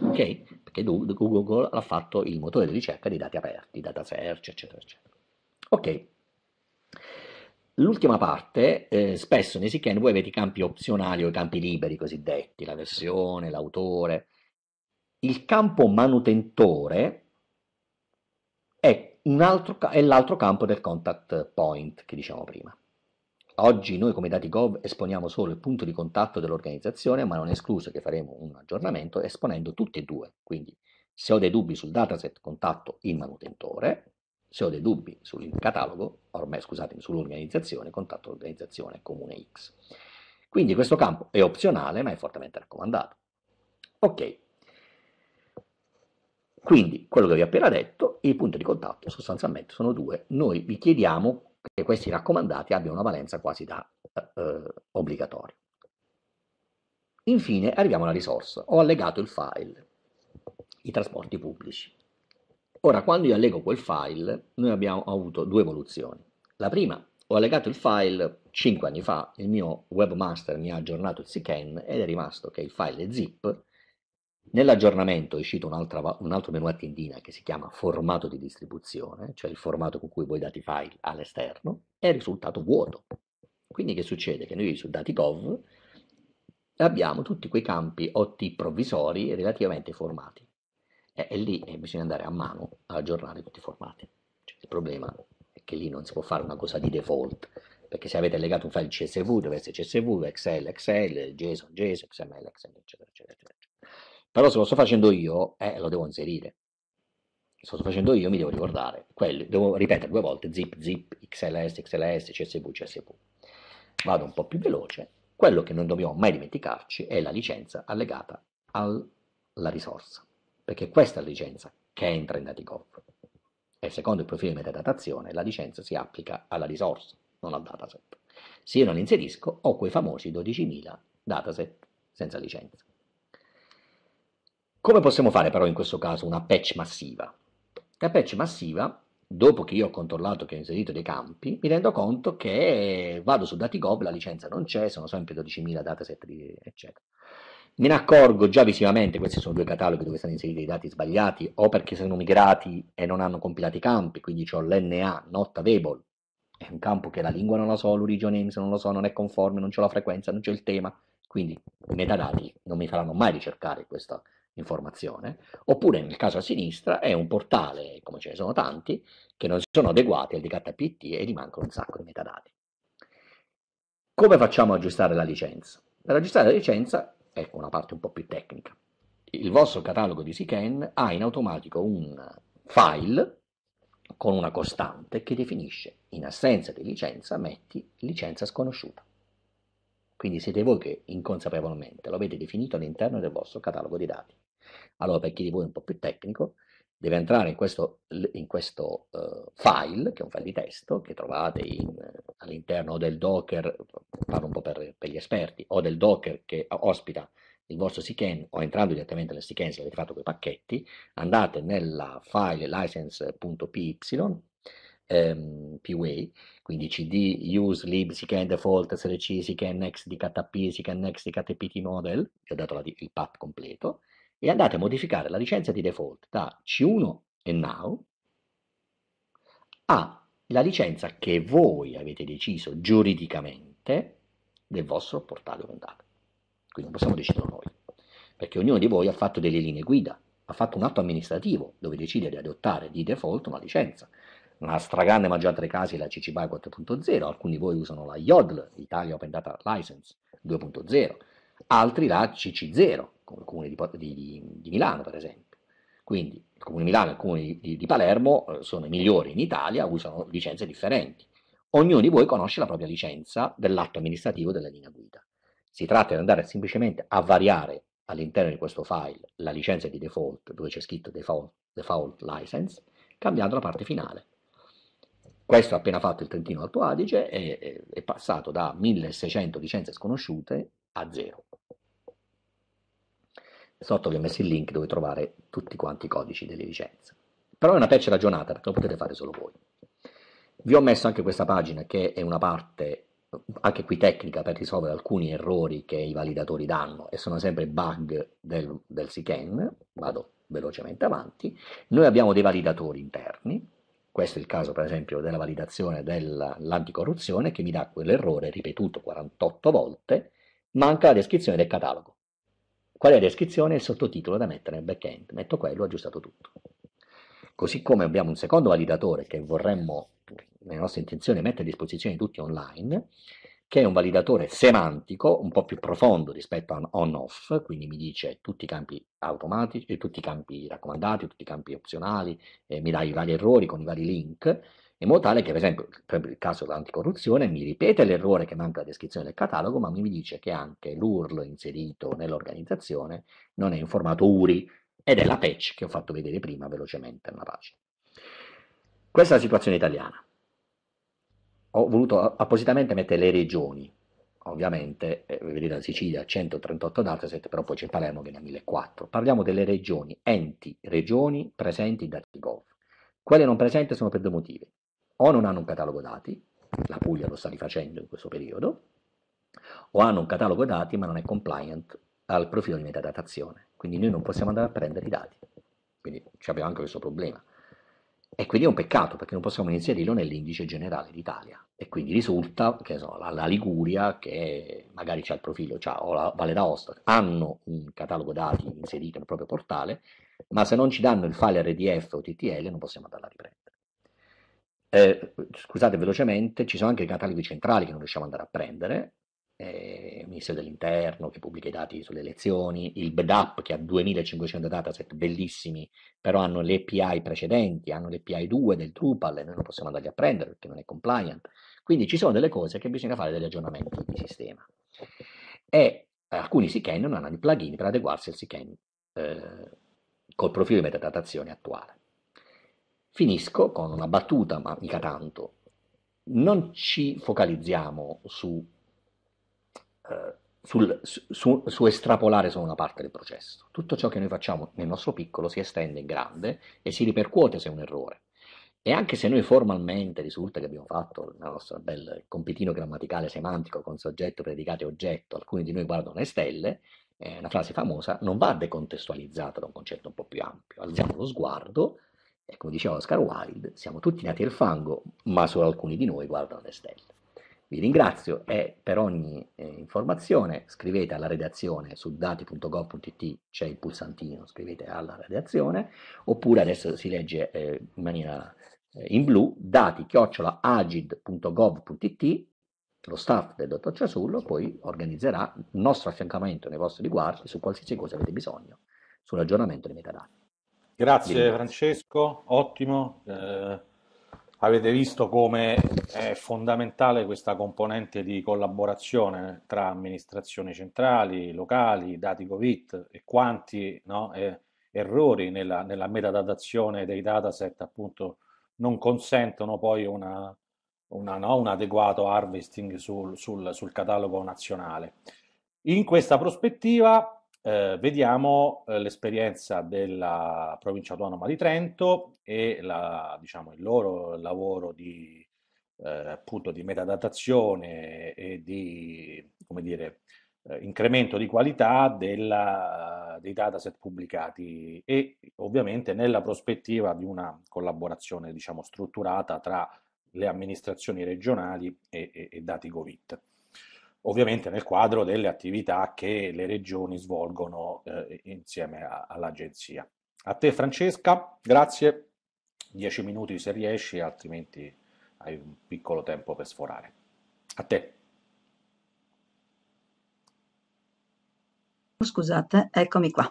Ok? Perché Google ha fatto il motore di ricerca dei dati aperti, data search, eccetera, eccetera. Ok, L'ultima parte, eh, spesso nei sick voi avete i campi opzionali o i campi liberi cosiddetti, la versione, l'autore. Il campo manutentore è, altro, è l'altro campo del contact point che dicevamo prima. Oggi noi come dati gov esponiamo solo il punto di contatto dell'organizzazione, ma non è escluso che faremo un aggiornamento esponendo tutti e due. Quindi se ho dei dubbi sul dataset contatto il manutentore, se ho dei dubbi sul catalogo, ormai scusatemi, sull'organizzazione, contatto l'organizzazione comune X. Quindi questo campo è opzionale ma è fortemente raccomandato. Ok, quindi quello che vi ho appena detto, i punti di contatto sostanzialmente sono due. Noi vi chiediamo che questi raccomandati abbiano una valenza quasi da eh, eh obbligatoria. Infine arriviamo alla risorsa. Ho allegato il file, i trasporti pubblici. Ora, quando io allego quel file, noi abbiamo avuto due evoluzioni. La prima, ho allegato il file 5 anni fa, il mio webmaster mi ha aggiornato il CCAN ed è rimasto che il file è zip. Nell'aggiornamento è uscito un altro, un altro menu a tendina che si chiama formato di distribuzione, cioè il formato con cui voi date i file all'esterno, è risultato vuoto. Quindi che succede? Che noi su dati.gov abbiamo tutti quei campi OT provvisori relativamente ai formati. E, e lì e eh, bisogna andare a mano a aggiornare tutti i formati. Cioè, il problema è che lì non si può fare una cosa di default, perché se avete legato un file CSV, deve essere CSV, Excel, Excel, JSON, JSON, XML, XML, eccetera, eccetera, eccetera. Però se lo sto facendo io, eh, lo devo inserire. Se lo sto facendo io, mi devo ricordare. Quello, devo ripetere due volte, zip, zip, XLS, XLS, CSV, CSV. Vado un po' più veloce. Quello che non dobbiamo mai dimenticarci è la licenza allegata alla risorsa perché questa è la licenza che entra in Daticorp e secondo il profilo di metadatazione la licenza si applica alla risorsa, non al dataset. Se io non inserisco ho quei famosi 12.000 dataset senza licenza. Come possiamo fare però in questo caso una patch massiva? La patch massiva, dopo che io ho controllato che ho inserito dei campi, mi rendo conto che vado su Datigob, la licenza non c'è, sono sempre 12.000 dataset, eccetera. Me ne accorgo già visivamente, questi sono due cataloghi dove sono inseriti i dati sbagliati o perché sono migrati e non hanno compilato i campi, quindi ho l'NA not available, è un campo che la lingua non lo so, l'origine non lo so, non è conforme, non c'è la frequenza, non c'è il tema, quindi i metadati non mi faranno mai ricercare questa informazione, oppure nel caso a sinistra è un portale, come ce ne sono tanti, che non sono adeguati al DKPT e gli mancano un sacco di metadati. Come facciamo ad aggiustare la licenza? Per aggiustare la licenza Ecco una parte un po' più tecnica. Il vostro catalogo di SICAN ha in automatico un file con una costante che definisce in assenza di licenza metti licenza sconosciuta. Quindi siete voi che inconsapevolmente lo avete definito all'interno del vostro catalogo di dati. Allora per chi di voi è un po' più tecnico, deve entrare in questo, in questo uh, file, che è un file di testo, che trovate all'interno del Docker, parlo un po' per, per, gli esperti, o del Docker che ospita il vostro CKN, o entrando direttamente nel CKN se avete fatto quei pacchetti, andate nella file license.py, ehm, PWay, quindi cd use lib ccan default slc ccan next dktp ccan next dktpt model, vi ho dato la, il path completo, e andate a modificare la licenza di default da C1 e Now a la licenza che voi avete deciso giuridicamente del vostro portale ondata. Quindi non possiamo decidere noi, perché ognuno di voi ha fatto delle linee guida, ha fatto un atto amministrativo dove decide di adottare di default una licenza. La stragrande maggioranza dei casi è la CC BY 4.0, alcuni di voi usano la YODL, Italia Open Data License 2.0, altri la CC0, come il comune di, di, di Milano per esempio. Quindi il comune di Milano e il comune di, di Palermo eh, sono i migliori in Italia, usano licenze differenti. Ognuno di voi conosce la propria licenza dell'atto amministrativo della linea guida. Si tratta di andare semplicemente a variare all'interno di questo file la licenza di default, dove c'è scritto default, default license, cambiando la parte finale. Questo ha appena fatto il Trentino Alto Adige, è, è passato da 1600 licenze sconosciute a zero. Sotto vi ho messo il link dove trovare tutti quanti i codici delle licenze. Però è una patch ragionata perché lo potete fare solo voi. Vi ho messo anche questa pagina che è una parte anche qui tecnica per risolvere alcuni errori che i validatori danno e sono sempre bug del, del SICAN, vado velocemente avanti, noi abbiamo dei validatori interni, questo è il caso per esempio della validazione dell'anticorruzione che mi dà quell'errore ripetuto 48 volte Manca la descrizione del catalogo. Qual è la descrizione e il sottotitolo da mettere nel backend? Metto quello, ho aggiustato tutto. Così come abbiamo un secondo validatore che vorremmo, nella nostra intenzione, mettere a disposizione di tutti online, che è un validatore semantico, un po' più profondo rispetto a on-off, quindi mi dice tutti i campi automatici, tutti i campi raccomandati, tutti i campi opzionali, eh, mi dà i vari errori con i vari link, in modo tale che, per esempio, per il caso dell'anticorruzione, mi ripete l'errore che manca la descrizione del catalogo, ma mi dice che anche l'URL inserito nell'organizzazione non è in formato URI ed è la patch che ho fatto vedere prima velocemente nella pagina. Questa è la situazione italiana. Ho voluto appositamente mettere le regioni, ovviamente, eh, vedete la Sicilia 138 dataset, però poi c'è Palermo che ne ha 1004. Parliamo delle regioni, enti, regioni presenti in dati TGOV. Quelle non presenti sono per due motivi o non hanno un catalogo dati, la Puglia lo sta rifacendo in questo periodo, o hanno un catalogo dati ma non è compliant al profilo di metadatazione, quindi noi non possiamo andare a prendere i dati, quindi abbiamo anche questo problema. E quindi è un peccato perché non possiamo inserirlo nell'indice generale d'Italia. E quindi risulta che so, la, la, Liguria, che magari c'ha il profilo, c'ha, o la Valle d'Aosta, hanno un catalogo dati inserito nel proprio portale, ma se non ci danno il file RDF o TTL non possiamo andarla a riprendere. Eh, scusate, velocemente, ci sono anche i cataloghi centrali che non riusciamo ad andare a prendere, eh, il Ministero dell'Interno che pubblica i dati sulle elezioni, il BDAP che ha 2500 dataset bellissimi, però hanno le API precedenti, hanno le API 2 del Drupal e noi non possiamo andarli a prendere perché non è compliant. Quindi ci sono delle cose che bisogna fare degli aggiornamenti di sistema. E alcuni SICAN non hanno i plugin per adeguarsi al SICAN eh, col profilo di metadatazione attuale. Finisco con una battuta, ma mica tanto. Non ci focalizziamo su, eh, sul, su, su estrapolare solo una parte del processo. Tutto ciò che noi facciamo nel nostro piccolo si estende in grande e si ripercuote se è un errore. E anche se noi formalmente risulta che abbiamo fatto il nostro bel compitino grammaticale semantico con soggetto, predicato e oggetto, alcuni di noi guardano le stelle, è eh, una frase famosa non va decontestualizzata da un concetto un po' più ampio. Alziamo lo sguardo, e come diceva Oscar Wilde, siamo tutti nati del fango, ma solo alcuni di noi guardano le stelle. Vi ringrazio e per ogni eh, informazione scrivete alla redazione su dati.gov.it c'è il pulsantino, scrivete alla redazione, oppure adesso si legge eh, in maniera eh, in blu dati-agid.gov.it lo staff del dottor Ciasullo poi organizzerà il nostro affiancamento nei vostri riguardi su qualsiasi cosa avete bisogno sull'aggiornamento dei metadati. Grazie Quindi. Francesco, ottimo. Eh, avete visto come è fondamentale questa componente di collaborazione tra amministrazioni centrali, locali, dati Covid e quanti no, eh, errori nella, nella metadatazione dei dataset appunto non consentono poi una, una, no, un adeguato harvesting sul, sul, sul catalogo nazionale. In questa prospettiva eh, vediamo eh, l'esperienza della provincia autonoma di Trento e la, diciamo, il loro lavoro di, eh, appunto di metadatazione e di dire, eh, incremento di qualità della, dei dataset pubblicati e ovviamente nella prospettiva di una collaborazione diciamo, strutturata tra le amministrazioni regionali e, e, e dati Govit ovviamente nel quadro delle attività che le regioni svolgono eh, insieme a, all'agenzia. A te Francesca, grazie, dieci minuti se riesci, altrimenti hai un piccolo tempo per sforare. A te. Scusate, eccomi qua.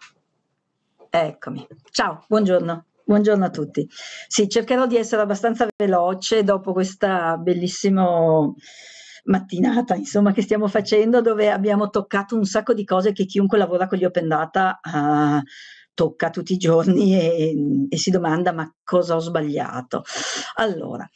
Eccomi. Ciao, buongiorno. Buongiorno a tutti. Sì, cercherò di essere abbastanza veloce dopo questa bellissima mattinata, insomma, che stiamo facendo, dove abbiamo toccato un sacco di cose che chiunque lavora con gli open data uh, tocca tutti i giorni e, e, si domanda ma cosa ho sbagliato. Allora,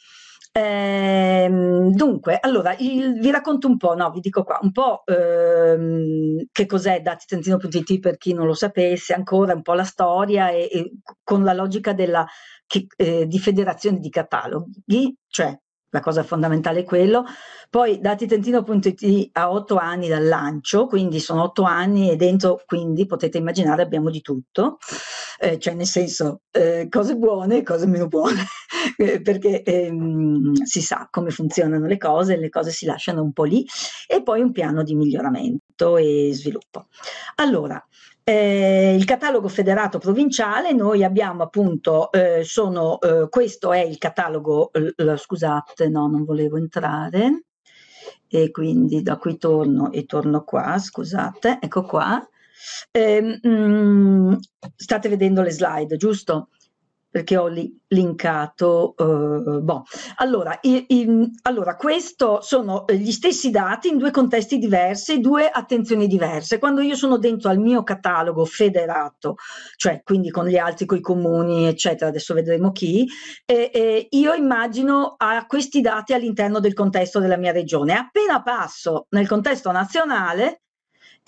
ehm, dunque, allora, il, vi racconto un po', no, vi dico qua, un po' ehm, che cos'è dati datitentino.it per chi non lo sapesse ancora, un po' la storia e, e con la logica della, che, eh, di federazione di cataloghi, cioè la cosa fondamentale è quello. Poi datitentino.it ha otto anni dal lancio, quindi sono otto anni e dentro, quindi potete immaginare, abbiamo di tutto, eh, cioè nel senso eh, cose buone e cose meno buone, eh, perché ehm, si sa come funzionano le cose, le cose si lasciano un po' lì e poi un piano di miglioramento e sviluppo. Allora, eh, il catalogo federato provinciale, noi abbiamo appunto, eh, sono, eh, questo è il catalogo, scusate, no, non volevo entrare, e quindi da qui torno e torno qua, scusate, ecco qua. Mh, ehm, mm, state vedendo le slide, giusto? perché ho li, linkato. Eh, bon. allora, i, i, allora, questo sono eh, gli stessi dati in due contesti diversi, due attenzioni diverse. Quando io sono dentro al mio catalogo federato, cioè quindi con gli altri, con i comuni, eccetera, adesso vedremo chi, e- eh, io immagino a questi dati all'interno del contesto della mia regione. Appena passo nel contesto nazionale,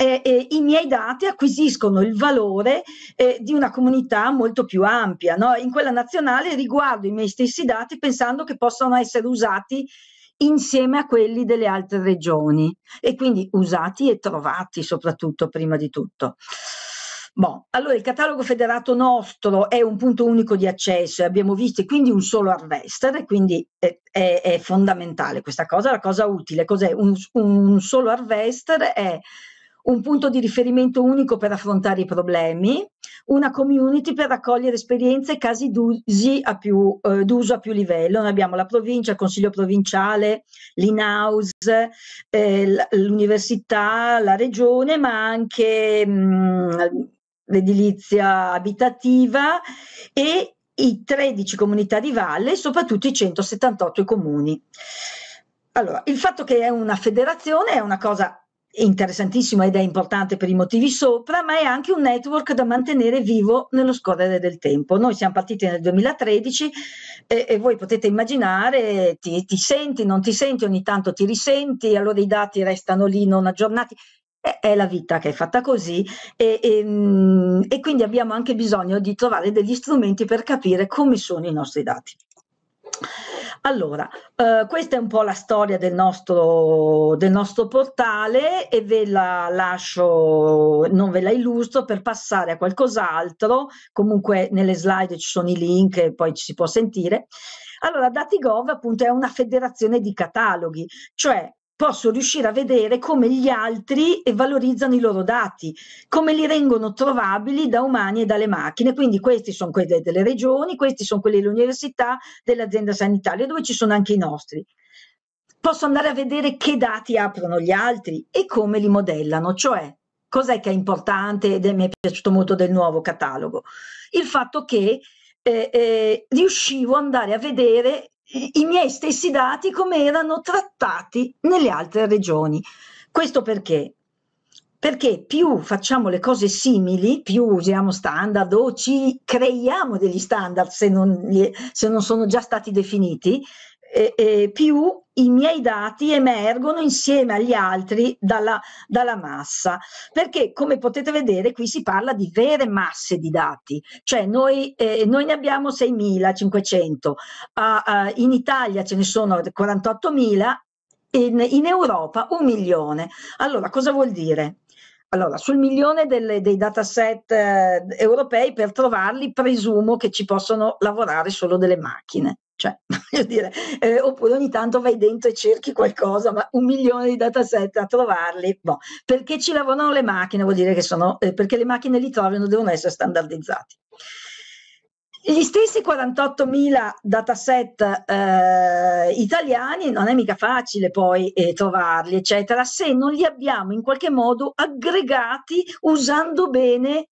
eh, eh, i miei dati acquisiscono il valore eh, di una comunità molto più ampia. No? In quella nazionale riguardo i miei stessi dati pensando che possano essere usati insieme a quelli delle altre regioni e quindi usati e trovati soprattutto prima di tutto. Bon, allora il catalogo federato nostro è un punto unico di accesso e abbiamo visto quindi un solo harvester e quindi è, eh, è, è, fondamentale questa cosa, la cosa utile cos'è? Un, un solo harvester è un punto di riferimento unico per affrontare i problemi, una community per raccogliere esperienze e casi eh, d'uso a più livello. Noi abbiamo la provincia, il consiglio provinciale, l'in-house, eh, l'università, la regione, ma anche mh, mm, l'edilizia abitativa e i 13 comunità di valle e soprattutto i 178 comuni. Allora, il fatto che è una federazione è una cosa è interessantissimo ed è importante per i motivi sopra, ma è anche un network da mantenere vivo nello scorrere del tempo. Noi siamo partiti nel 2013 e, e voi potete immaginare, ti, ti, senti, non ti senti, ogni tanto ti risenti, allora i dati restano lì non aggiornati. È, è la vita che è fatta così e, e, mm, e quindi abbiamo anche bisogno di trovare degli strumenti per capire come sono i nostri dati. Allora, eh, questa è un po' la storia del nostro, del nostro portale e ve la lascio, non ve la illustro per passare a qualcos'altro, comunque nelle slide ci sono i link e poi ci si può sentire. Allora, DatiGov appunto è una federazione di cataloghi, cioè posso riuscire a vedere come gli altri valorizzano i loro dati, come li rendono trovabili da umani e dalle macchine. Quindi questi sono quelli delle regioni, questi sono quelli dell'università, dell'azienda sanitaria, dove ci sono anche i nostri. Posso andare a vedere che dati aprono gli altri e come li modellano, cioè cos'è che è importante ed è, mi è piaciuto molto del nuovo catalogo? Il fatto che eh, eh, riuscivo ad andare a vedere i miei stessi dati come erano trattati nelle altre regioni. Questo perché? Perché più facciamo le cose simili, più usiamo standard o ci creiamo degli standard se non, se non sono già stati definiti, eh, eh, più i miei dati emergono insieme agli altri dalla, dalla, massa. Perché come potete vedere qui si parla di vere masse di dati, cioè noi, eh, noi ne abbiamo 6.500, uh, uh, in Italia ce ne sono 48.000, in, in Europa un milione. Allora cosa vuol dire? Allora, sul milione delle, dei dataset eh, europei per trovarli presumo che ci possano lavorare solo delle macchine cioè, voglio dire, eh, oppure ogni tanto vai dentro e cerchi qualcosa, ma un milione di dataset a trovarli, boh. perché ci lavorano le macchine, vuol dire che sono, eh, perché le macchine li trovano, devono essere standardizzati. Gli stessi 48.000 dataset eh, italiani non è mica facile poi eh, trovarli, eccetera, se non li abbiamo in qualche modo aggregati usando bene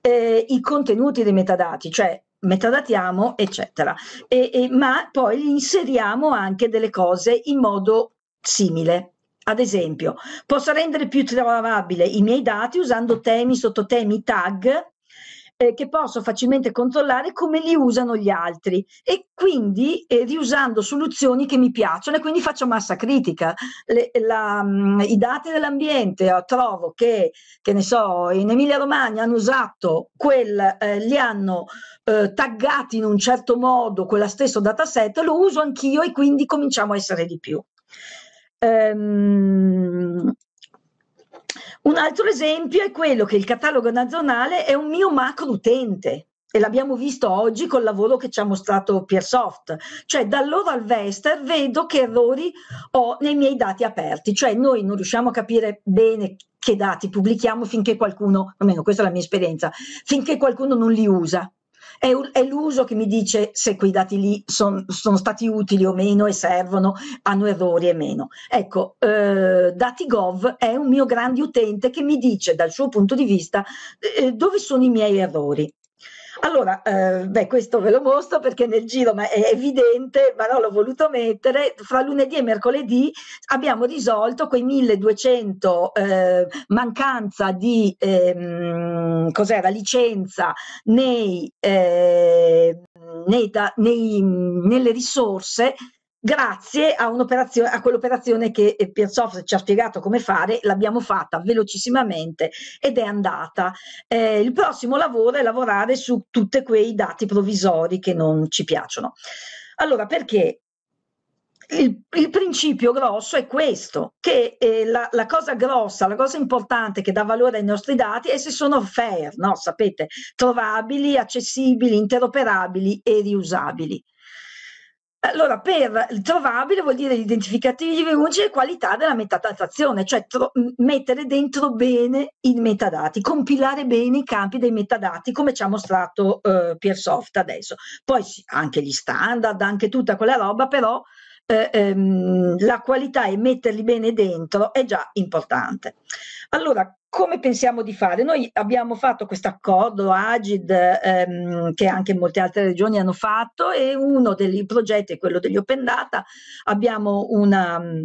eh, i contenuti dei metadati, cioè metadatiamo, eccetera. E, e, ma poi inseriamo anche delle cose in modo simile. Ad esempio, posso rendere più trovabile i miei dati usando temi, sottotemi, tag eh, che posso facilmente controllare come li usano gli altri e quindi eh, riusando soluzioni che mi piacciono e quindi faccio massa critica. Le, la, mh, mm, I dati dell'ambiente oh, trovo che, che ne so, in Emilia Romagna hanno usato quel, eh, li hanno eh, taggati in un certo modo quello stesso dataset, lo uso anch'io e quindi cominciamo a essere di più. Um, un altro esempio è quello che il catalogo nazionale è un mio macro utente e l'abbiamo visto oggi col lavoro che ci ha mostrato Piersoft, cioè dall'ora al vester vedo che errori ho nei miei dati aperti, cioè noi non riusciamo a capire bene che dati pubblichiamo finché qualcuno, almeno questa è la mia esperienza, finché qualcuno non li usa è, è l'uso che mi dice se quei dati lì son, sono stati utili o meno e servono, hanno errori e meno. Ecco, eh, DatiGov è un mio grande utente che mi dice dal suo punto di vista eh, dove sono i miei errori. Allora, eh, beh, questo ve lo mostro perché nel giro ma è evidente, ma no, l'ho voluto mettere, fra lunedì e mercoledì abbiamo risolto quei 1200 eh, mancanza di ehm, cos'era, licenza nei, eh, nei da, nei, nelle risorse grazie a, a quell'operazione che eh, Pierzoff ci ha spiegato come fare, l'abbiamo fatta velocissimamente ed è andata. Eh, il prossimo lavoro è lavorare su tutti quei dati provvisori che non ci piacciono. Allora, perché il, il, principio grosso è questo, che eh, la, la, cosa grossa, la cosa importante che dà valore ai nostri dati è se sono fair, no? sapete, trovabili, accessibili, interoperabili e riusabili. Allora, per il trovabile vuol dire gli identificativi unici e qualità della metadatazione, cioè tro- mettere dentro bene i metadati, compilare bene i campi dei metadati, come ci ha mostrato eh, Piersoft adesso. Poi anche gli standard, anche tutta quella roba, però eh, ehm, la qualità e metterli bene dentro è già importante. Allora, come pensiamo di fare? Noi abbiamo fatto questo accordo Agid ehm, che anche molte altre regioni hanno fatto e uno dei progetti è quello degli Open Data, abbiamo una, mm,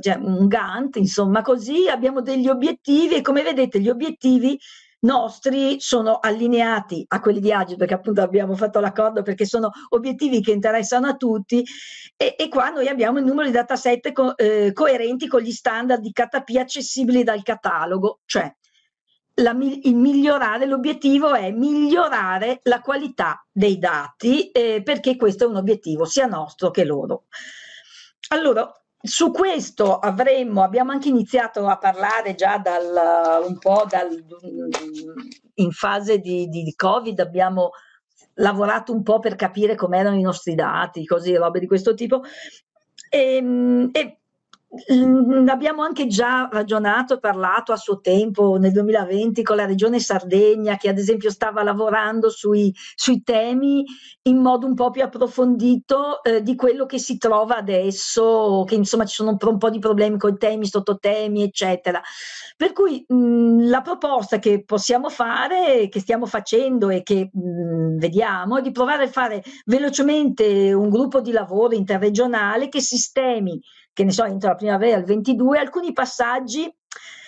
cioè un Gantt, insomma così, abbiamo degli obiettivi e come vedete gli obiettivi nostri sono allineati a quelli di Agito perché appunto abbiamo fatto l'accordo perché sono obiettivi che interessano a tutti e, e qua noi abbiamo il numero di dataset co- eh, coerenti con gli standard di KTP accessibili dal catalogo, cioè la, il migliorare, l'obiettivo è migliorare la qualità dei dati eh, perché questo è un obiettivo sia nostro che loro. Allora, su questo avremmo, abbiamo anche iniziato a parlare già dal, un po' dal, mm, in fase di, di Covid, abbiamo lavorato un po' per capire com'erano i nostri dati, così, robe di questo tipo. Ehm, e, e Mm, abbiamo anche già ragionato e parlato a suo tempo nel 2020 con la regione Sardegna che ad esempio stava lavorando sui, sui temi in modo un po' più approfondito eh, di quello che si trova adesso, che insomma ci sono un po' di problemi con i temi, sottotemi eccetera. Per cui mh, mm, la proposta che possiamo fare, che stiamo facendo e che mh, mm, vediamo è di provare a fare velocemente un gruppo di lavoro interregionale che sistemi che ne so, entro la primavera il 22, alcuni passaggi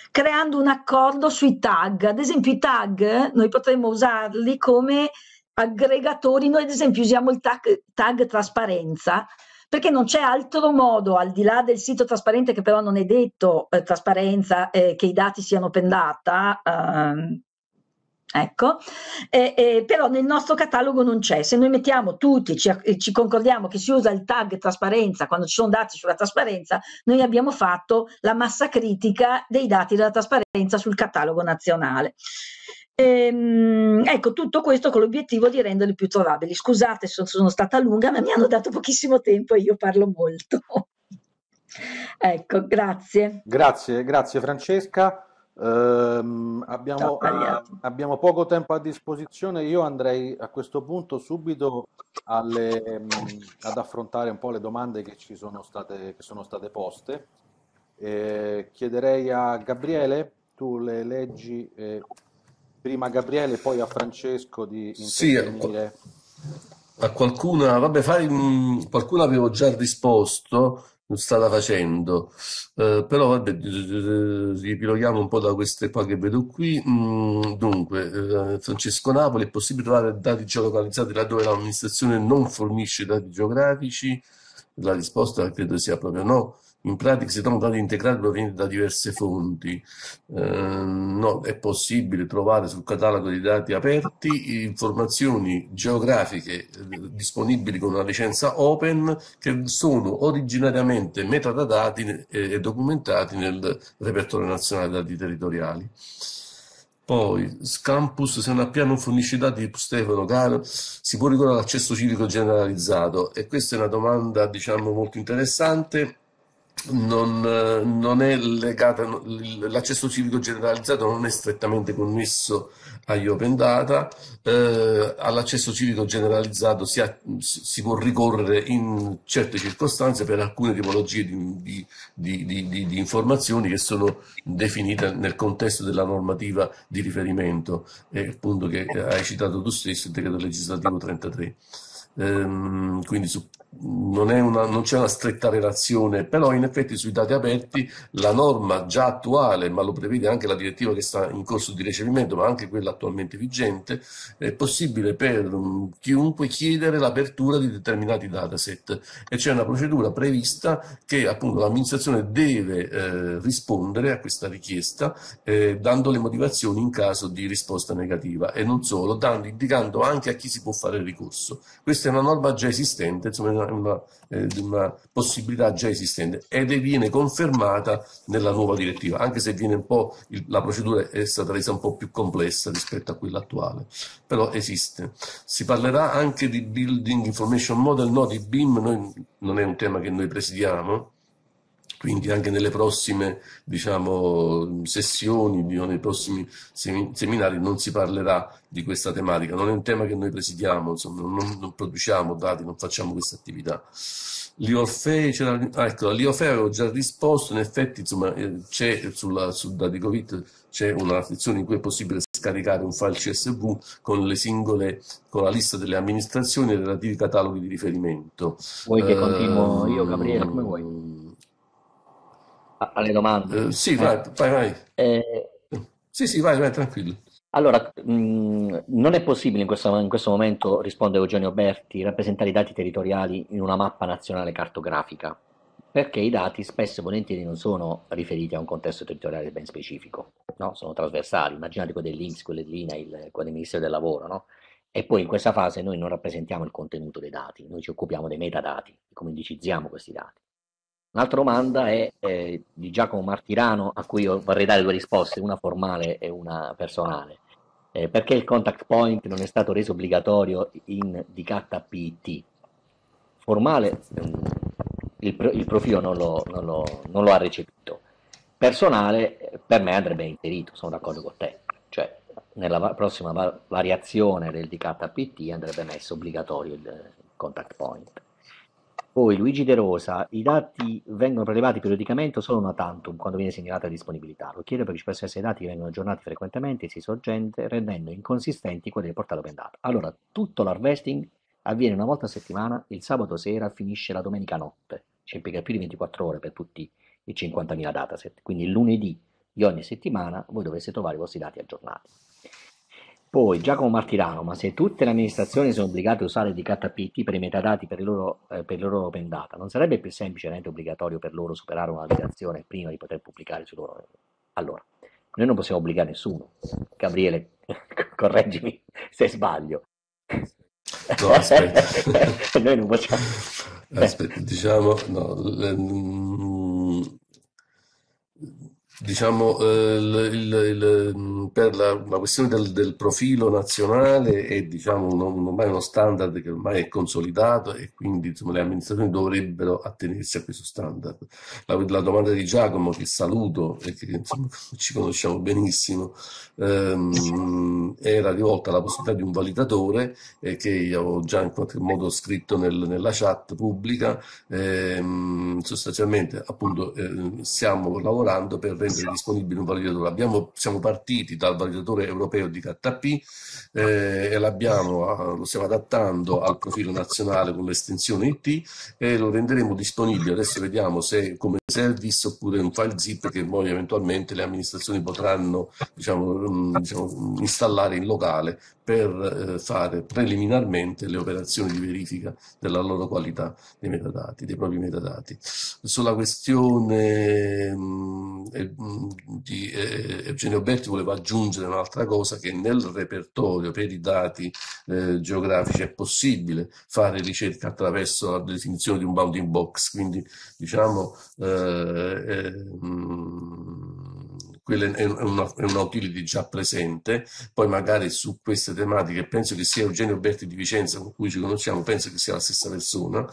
creando un accordo sui tag. Ad esempio i tag noi potremmo usarli come aggregatori, noi ad esempio usiamo il tag, tag trasparenza perché non c'è altro modo, al di là del sito trasparente che però non è detto eh, trasparenza, eh, che i dati siano open data, eh, Ecco, eh, eh, però nel nostro catalogo non c'è. Se noi mettiamo tutti, ci, ci concordiamo che si usa il tag trasparenza quando ci sono dati sulla trasparenza, noi abbiamo fatto la massa critica dei dati della trasparenza sul catalogo nazionale. Ehm, ecco, tutto questo con l'obiettivo di renderli più trovabili. Scusate se sono stata lunga, ma mi hanno dato pochissimo tempo e io parlo molto. ecco, grazie. Grazie, grazie Francesca. Ehm, abbiamo, ah, abbiamo, poco tempo a disposizione, io andrei a questo punto subito alle, mm, ad affrontare un po' le domande che ci sono state, sono state poste. Eh, chiederei a Gabriele, tu le leggi eh, prima a Gabriele poi a Francesco di intervenire. Sì, a qualcuna, vabbè, fai, mh, qualcuno avevo già risposto, strada facendo. Eh, però vabbè, ripiloghiamo un po' da queste qua che vedo qui. Mm, dunque, eh, Francesco Napoli, è possibile trovare dati geolocalizzati laddove l'amministrazione non fornisce dati geografici? La risposta credo sia proprio no in pratica si tratta di integrali proviene da diverse fonti. Eh, no, è possibile trovare sul catalogo di dati aperti informazioni geografiche eh, disponibili con una licenza open che sono originariamente metadati eh, e documentati nel repertorio nazionale dati territoriali. Poi, Scampus, se una piano fornisce dati di Stefano Caro, si può ricorrere all'accesso civico generalizzato? E questa è una domanda, diciamo, molto interessante non, eh, non, è legata, l'accesso civico generalizzato non è strettamente connesso agli open data, eh, all'accesso civico generalizzato si, ha, si, può ricorrere in certe circostanze per alcune tipologie di, di, di, di, informazioni che sono definite nel contesto della normativa di riferimento, eh, appunto che hai citato tu stesso, il decreto legislativo 33. Eh, quindi su non, una, non, c'è una stretta relazione, però in effetti sui dati aperti la norma già attuale, ma lo prevede anche la direttiva che sta in corso di recepimento, ma anche quella attualmente vigente, è possibile per mm, chiunque chiedere l'apertura di determinati dataset e c'è una procedura prevista che appunto l'amministrazione deve eh, rispondere a questa richiesta eh, dando le motivazioni in caso di risposta negativa e non solo, dando, indicando anche a chi si può fare ricorso. Questa è una norma già esistente, insomma una, una, eh, una, possibilità già esistente ed viene confermata nella nuova direttiva, anche se viene un il, la procedura è stata resa un po' più complessa rispetto a quella attuale, però esiste. Si parlerà anche di Building Information Model, no di BIM, noi, non è un tema che noi presidiamo, quindi anche nelle prossime diciamo, sessioni, diciamo, nei prossimi seminari non si parlerà di questa tematica, non è un tema che noi presidiamo, insomma, non, non produciamo dati, non facciamo questa attività. L'IOFE, c'era, ah, ecco, avevo già risposto, in effetti eh, c'è sulla, su Dati Covid c'è una sezione in cui è possibile scaricare un file CSV con le singole, con la lista delle amministrazioni e i relativi cataloghi di riferimento. Vuoi che continuo io, ehm, Gabriele, come vuoi? alle domande. Eh, sì, vai, eh, vai, vai. Eh, sì, sì, vai, vai, tranquillo. Allora, mh, mm, non è possibile in questo, in questo, momento, risponde Eugenio Berti, rappresentare i dati territoriali in una mappa nazionale cartografica, perché i dati spesso e volentieri non sono riferiti a un contesto territoriale ben specifico, no? sono trasversali, immaginate quelle dell'Inps, quelle dell'INAIL, quelle del Ministero del Lavoro, no? E poi in questa fase noi non rappresentiamo il contenuto dei dati, noi ci occupiamo dei metadati, come indicizziamo questi dati. Un'altra domanda è eh, di Giacomo Martirano, a cui io vorrei dare due risposte, una formale e una personale. Eh, perché il contact point non è stato reso obbligatorio in Dicatta DKPT? Formale, mm, il, il profilo non lo, non, lo, non lo, ha recepito. Personale, per me andrebbe inserito, sono d'accordo con te. Cioè, nella va- prossima va- variazione del Dicatta DKPT andrebbe messo obbligatorio il, il contact point. Poi Luigi De Rosa, i dati vengono prelevati periodicamente o solo una tantum quando viene segnalata la disponibilità? Lo chiedo perché ci possono essere dati che vengono aggiornati frequentemente e si sorgente rendendo inconsistenti quelli del portale open data. Allora, tutto l'harvesting avviene una volta a settimana, il sabato sera finisce la domenica notte, ci impiega più di 24 ore per tutti i 50.000 dataset, quindi il lunedì di ogni settimana voi dovreste trovare i vostri dati aggiornati. Poi Giacomo Martirano, ma se tutte le amministrazioni sono obbligate a usare di DKPT per i metadati per i loro, eh, per i loro open data, non sarebbe più semplicemente obbligatorio per loro superare una validazione prima di poter pubblicare su loro... Allora, noi non possiamo obbligare nessuno. Gabriele, correggimi se sbaglio. No, aspetta. noi non possiamo... Aspetta, diciamo... No, le mm, diciamo, eh, il, il, mm, per la, la questione del, del, profilo nazionale è diciamo, non è uno standard che ormai è consolidato e quindi insomma, le amministrazioni dovrebbero attenersi a questo standard. La, la domanda di Giacomo, che saluto e che insomma, ci conosciamo benissimo, ehm, era rivolta alla possibilità di un validatore eh, che io ho già in qualche modo scritto nel, nella chat pubblica. Ehm, sostanzialmente appunto eh, stiamo lavorando per rendere rendere disponibile un validatore. Abbiamo, siamo partiti dal validatore europeo di KTP eh, e ah, lo stiamo adattando al profilo nazionale con l'estensione IT e lo renderemo disponibile. Adesso vediamo se come service oppure un file zip che poi eventualmente le amministrazioni potranno diciamo, mm, diciamo, mm, installare in locale per eh, fare preliminarmente le operazioni di verifica della loro qualità dei metadati, dei propri metadati. Sulla questione eh, di eh, Eugenio Berti volevo aggiungere un'altra cosa che nel repertorio per i dati geografici è possibile fare ricerca attraverso la definizione di un bounding box, quindi diciamo eh, eh, quella è una, è una utility già presente, poi magari su queste tematiche, penso che sia Eugenio Berti di Vicenza con cui ci conosciamo, penso che sia la stessa persona,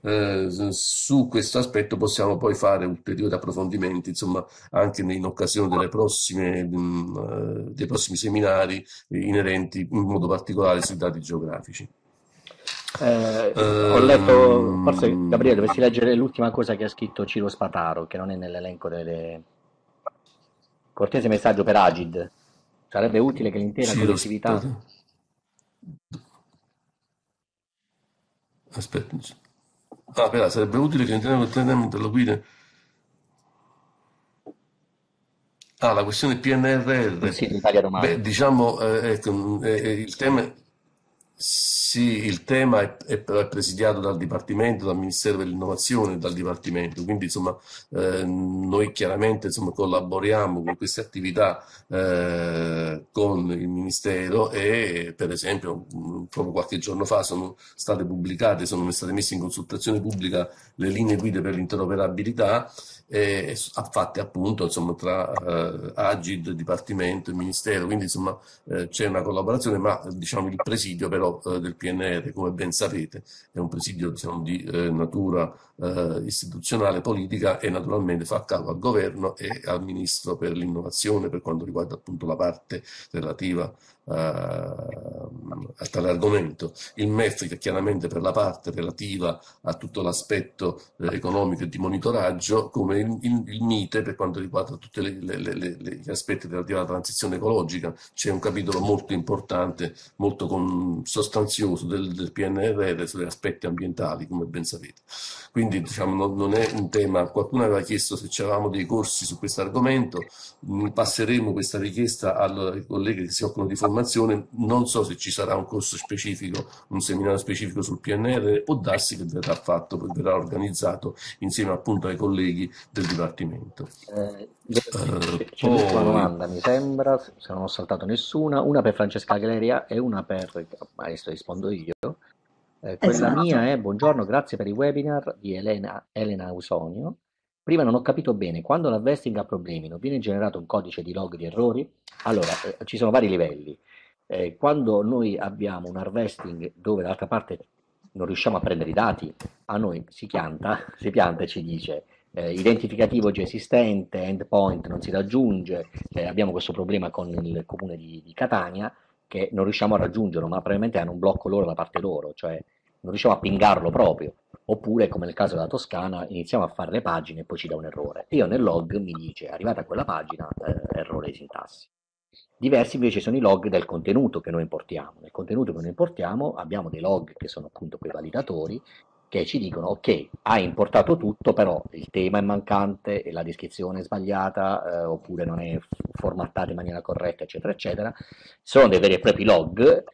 eh, su questo aspetto possiamo poi fare ulteriori approfondimenti, insomma, anche in occasione prossime, mh, mm, dei prossimi seminari inerenti in modo particolare sui dati geografici. Eh, ehm, ho letto, forse Gabriele, dovresti leggere l'ultima cosa che ha scritto Ciro Spataro, che non è nell'elenco delle, Cortese messaggio per Agid. Sarebbe utile che l'intera sì, collettività... Aspetta. aspetta. Ah, aspetta, sarebbe utile che l'intera collettività lo guida. Ah, la questione PNRR. Sì, l'Italia romana. Beh, diciamo, eh, ecco, eh, eh il tema È... Sì, il tema è, è, presidiato dal Dipartimento, dal Ministero dell'Innovazione, e dal Dipartimento, quindi insomma eh, noi chiaramente insomma, collaboriamo con queste attività eh, con il Ministero e per esempio proprio qualche giorno fa sono state pubblicate, sono state messe in consultazione pubblica le linee guida per l'interoperabilità e, fatte appunto insomma, tra eh, Agid, Dipartimento e Ministero, quindi insomma eh, c'è una collaborazione, ma diciamo il presidio però eh, del PNR, come ben sapete, è un presidio diciamo, di eh, natura eh, istituzionale, politica e naturalmente fa capo al governo e al Ministro per l'innovazione per quanto riguarda appunto la parte relativa eh, a tale argomento, il MEF che chiaramente per la parte relativa a tutto l'aspetto eh, economico e di monitoraggio, come il, il, il MITE per quanto riguarda tutti gli aspetti relativi alla transizione ecologica, c'è un capitolo molto importante, molto con, sostanzioso del, del PNRR sugli aspetti ambientali, come ben sapete. Quindi diciamo, non, non è un tema, qualcuno aveva chiesto se c'eravamo dei corsi su questo argomento, mm, passeremo questa richiesta ai colleghi che si occupano di formazione formazione, non so se ci sarà un corso specifico, un seminario specifico sul PNR, può darsi che verrà fatto, che verrà organizzato insieme appunto ai colleghi del Dipartimento. Eh, eh, c'è poi... una domanda, mi sembra, se non ho saltato nessuna, una per Francesca Galeria e una per, adesso rispondo io, eh, quella esatto. mia è buongiorno, grazie per i webinar di Elena, Elena Ausonio prima non ho capito bene, quando l'adversing ha problemi non viene generato un codice di log di errori? Allora, eh, ci sono vari livelli. Eh, quando noi abbiamo un harvesting dove dall'altra parte non riusciamo a prendere i dati, a noi si pianta, si pianta e ci dice eh, identificativo già esistente, endpoint non si raggiunge, eh, abbiamo questo problema con il comune di, di Catania che non riusciamo a raggiungerlo, ma probabilmente hanno un blocco loro da parte loro, cioè non riusciamo a pingarlo proprio. Oppure, come nel caso della Toscana, iniziamo a fare le pagine e poi ci dà un errore. Io nel log mi dice, arrivata a quella pagina, eh, errore di sintassi. Diversi invece sono i log del contenuto che noi importiamo. Nel contenuto che noi importiamo abbiamo dei log che sono appunto quei validatori che ci dicono ok, hai importato tutto, però il tema è mancante, la descrizione è sbagliata, eh, oppure non è formattata in maniera corretta, eccetera, eccetera. Sono dei veri e propri log.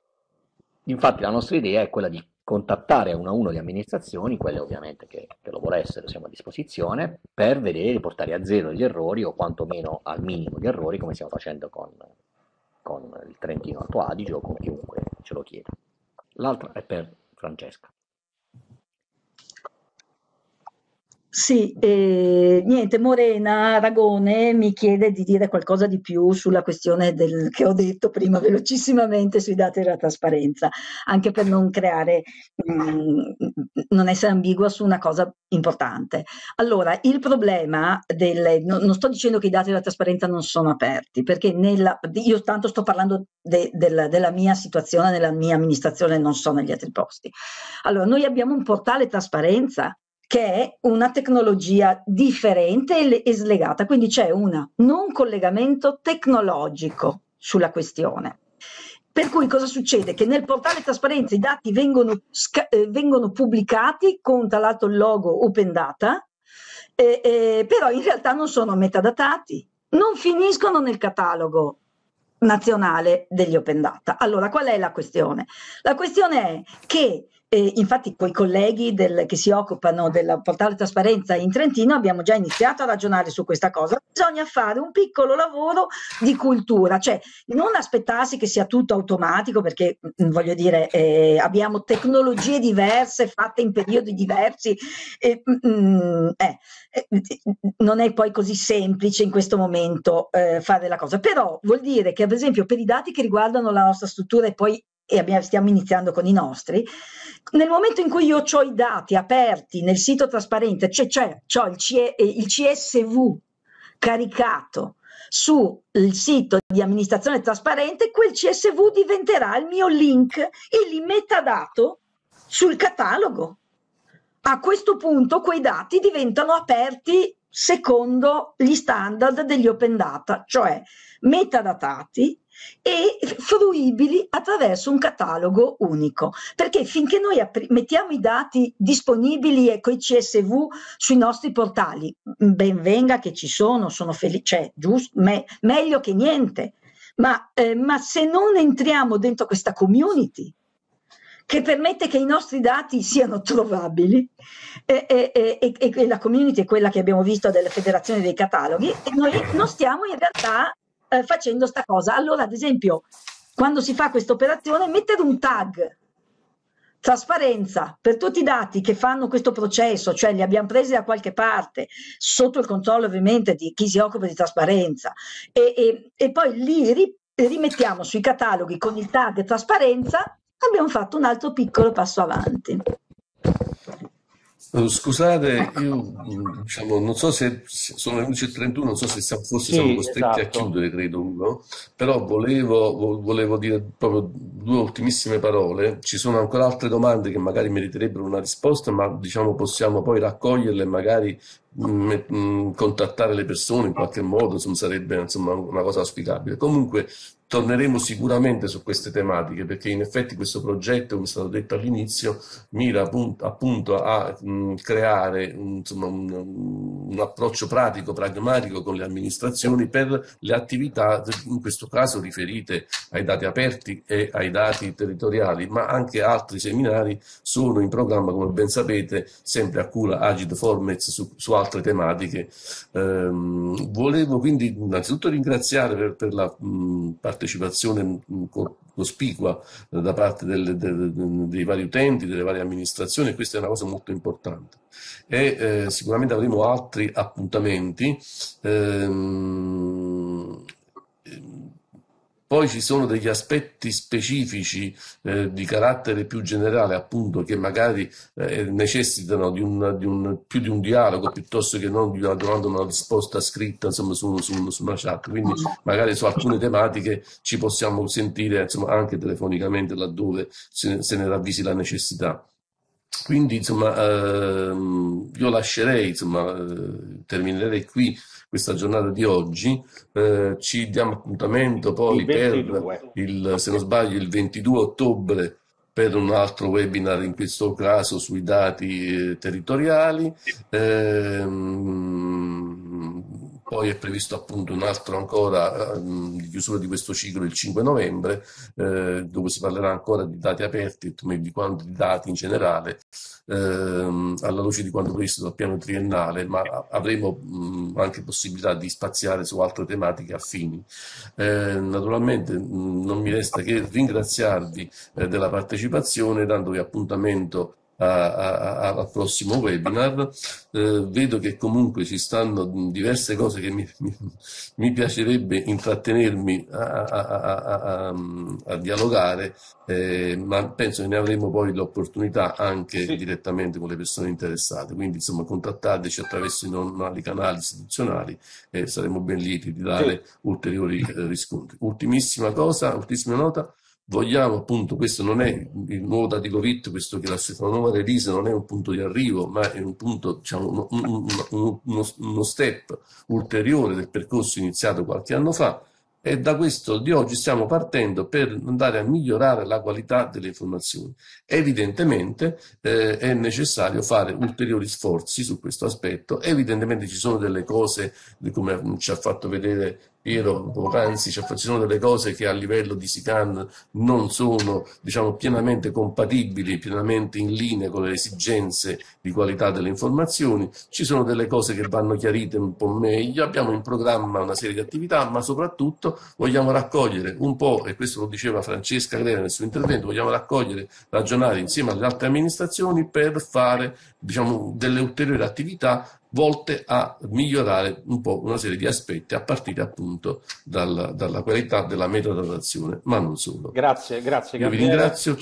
Infatti la nostra idea è quella di contattare uno a uno le amministrazioni, quelle ovviamente che, che lo volessero, siamo a disposizione, per vedere, portare a zero gli errori o quantomeno al minimo gli errori, come stiamo facendo con, con il Trentino Alto Adige o con chiunque ce lo chieda. L'altra è per Francesca. Sì, eh, niente, Morena Aragone mi chiede di dire qualcosa di più sulla questione del, che ho detto prima velocissimamente sui dati della trasparenza, anche per non creare, mh, mm, non essere ambigua su una cosa importante. Allora, il problema delle, no, non sto dicendo che i dati della trasparenza non sono aperti, perché nella, io tanto sto parlando de, della, della mia situazione, della mia amministrazione, non so negli altri posti. Allora, noi abbiamo un portale trasparenza che è una tecnologia differente e slegata, quindi c'è un non collegamento tecnologico sulla questione. Per cui cosa succede? Che nel portale trasparenza i dati vengono, eh, vengono pubblicati con tra l'altro il logo open data, eh, eh, però in realtà non sono metadatati, non finiscono nel catalogo nazionale degli open data. Allora qual è la questione? La questione è che e infatti con i colleghi del, che si occupano del portale trasparenza in Trentino abbiamo già iniziato a ragionare su questa cosa. Bisogna fare un piccolo lavoro di cultura, cioè non aspettarsi che sia tutto automatico perché mm, voglio dire eh, abbiamo tecnologie diverse fatte in periodi diversi e, mm, eh, eh, non è poi così semplice in questo momento eh, fare la cosa, però vuol dire che ad esempio per i dati che riguardano la nostra struttura e poi e abbiamo, stiamo iniziando con i nostri, nel momento in cui io ho i dati aperti nel sito trasparente, cioè, cioè ho il, CE, eh, il CSV caricato sul sito di amministrazione trasparente, quel CSV diventerà il mio link, e il metadato sul catalogo. A questo punto quei dati diventano aperti secondo gli standard degli open data, cioè metadatati e fruibili attraverso un catalogo unico. Perché finché noi mettiamo i dati disponibili e coi CSV sui nostri portali, ben venga che ci sono, sono felice, cioè, giusto, me meglio che niente. Ma, eh, ma se non entriamo dentro questa community, che permette che i nostri dati siano trovabili e, e, e, e, la community è quella che abbiamo visto della federazione dei cataloghi e noi non stiamo in realtà eh, facendo sta cosa. Allora, ad esempio, quando si fa questa operazione, mettere un tag, trasparenza per tutti i dati che fanno questo processo, cioè li abbiamo presi da qualche parte, sotto il controllo ovviamente di chi si occupa di trasparenza, e, e, e poi li ri, rimettiamo sui cataloghi con il tag trasparenza, abbiamo fatto un altro piccolo passo avanti. Eh, scusate, ecco. io mm, diciamo, non so se, sono le 11.31, non so se siamo, forse sì, siamo costretti esatto. a chiudere, credo Ugo, però volevo, volevo, dire proprio due ultimissime parole. Ci sono ancora altre domande che magari meriterebbero una risposta, ma diciamo possiamo poi raccoglierle e magari mh, mm, mh, mm, contattare le persone in qualche modo, insomma, sarebbe insomma, una cosa auspicabile. Comunque torneremo sicuramente su queste tematiche perché in effetti questo progetto, come è stato detto all'inizio, mira appunto, a creare insomma, un, un, approccio pratico, pragmatico con le amministrazioni per le attività, in questo caso riferite ai dati aperti e ai dati territoriali, ma anche altri seminari sono in programma, come ben sapete, sempre a cura Agid Formez su, su altre tematiche. Ehm, volevo quindi innanzitutto ringraziare per, per la mh, partecipazione partecipazione mm, mm, cospicua eh, da parte delle, de, dei vari utenti, delle varie amministrazioni e questa è una cosa molto importante. E, eh, sicuramente avremo altri appuntamenti. Ehm, poi ci sono degli aspetti specifici eh, di carattere più generale, appunto, che magari eh, necessitano di un, di un, più di un dialogo piuttosto che non di una domanda, una risposta scritta insomma, su, su, su, una chat. Quindi magari su alcune tematiche ci possiamo sentire insomma, anche telefonicamente laddove se, se ne ravvisi la necessità. Quindi, insomma, ehm, io lascerei, insomma, eh, terminerei qui questa giornata di oggi. Eh, ci diamo appuntamento poi per il, se non sbaglio, il 22 ottobre per un altro webinar, in questo caso sui dati eh, territoriali. Eh, poi è previsto appunto un altro ancora ehm, di chiusura di questo ciclo il 5 novembre, eh, dove si parlerà ancora di dati aperti e di quanti dati in generale, ehm, alla luce di quanto previsto dal piano triennale, ma avremo mh, anche possibilità di spaziare su altre tematiche affini. Eh, naturalmente mh, non mi resta che ringraziarvi eh, della partecipazione, dandovi appuntamento al prossimo webinar. Eh, vedo che comunque ci stanno diverse cose che mi, mi, mi piacerebbe intrattenermi a, a, a, a dialogare, eh, ma penso che ne avremo poi l'opportunità anche sì. direttamente con le persone interessate. Quindi, insomma, contattateci attraverso i normali canali istituzionali e saremo ben lieti di dare sì. ulteriori eh, riscontri. Ultimissima cosa, ultimissima nota vogliamo appunto, questo non è il nuovo Dadilovic, questo che la sua nuova release non è un punto di arrivo, ma è un punto, diciamo, un, un, uno, uno, step ulteriore del percorso iniziato qualche anno fa e da questo di oggi stiamo partendo per andare a migliorare la qualità delle informazioni. Evidentemente eh, è necessario fare ulteriori sforzi su questo aspetto, evidentemente ci sono delle cose, come ci ha fatto vedere Piero poc'anzi cioè, ci sono delle cose che a livello di SICAN non sono diciamo, pienamente compatibili, pienamente in linea con le esigenze di qualità delle informazioni, ci sono delle cose che vanno chiarite un po' meglio, abbiamo in programma una serie di attività, ma soprattutto vogliamo raccogliere un po', e questo lo diceva Francesca Grena nel suo intervento, vogliamo raccogliere, ragionare insieme alle altre amministrazioni per fare diciamo, delle ulteriori attività volte a migliorare un po' una serie di aspetti a partire appunto dal, dalla qualità della metadatazione, ma non solo. Grazie, grazie. Io vi ringrazio.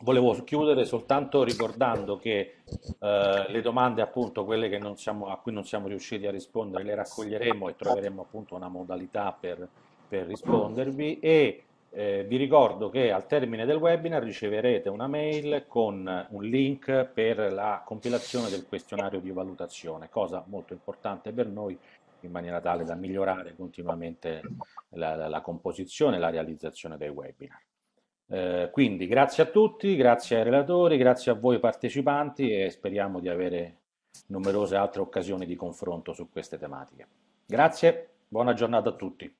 Volevo chiudere soltanto ricordando che eh, le domande, appunto, quelle siamo, a cui non siamo riusciti a rispondere, le raccoglieremo e troveremo appunto una modalità per, per rispondervi. E eh, vi ricordo che al termine del webinar riceverete una mail con un link per la compilazione del questionario di valutazione, cosa molto importante per noi in maniera tale da migliorare continuamente la, la, la composizione e la realizzazione dei webinar. Eh, quindi grazie a tutti, grazie ai relatori, grazie a voi partecipanti e speriamo di avere numerose altre occasioni di confronto su queste tematiche. Grazie, buona giornata a tutti.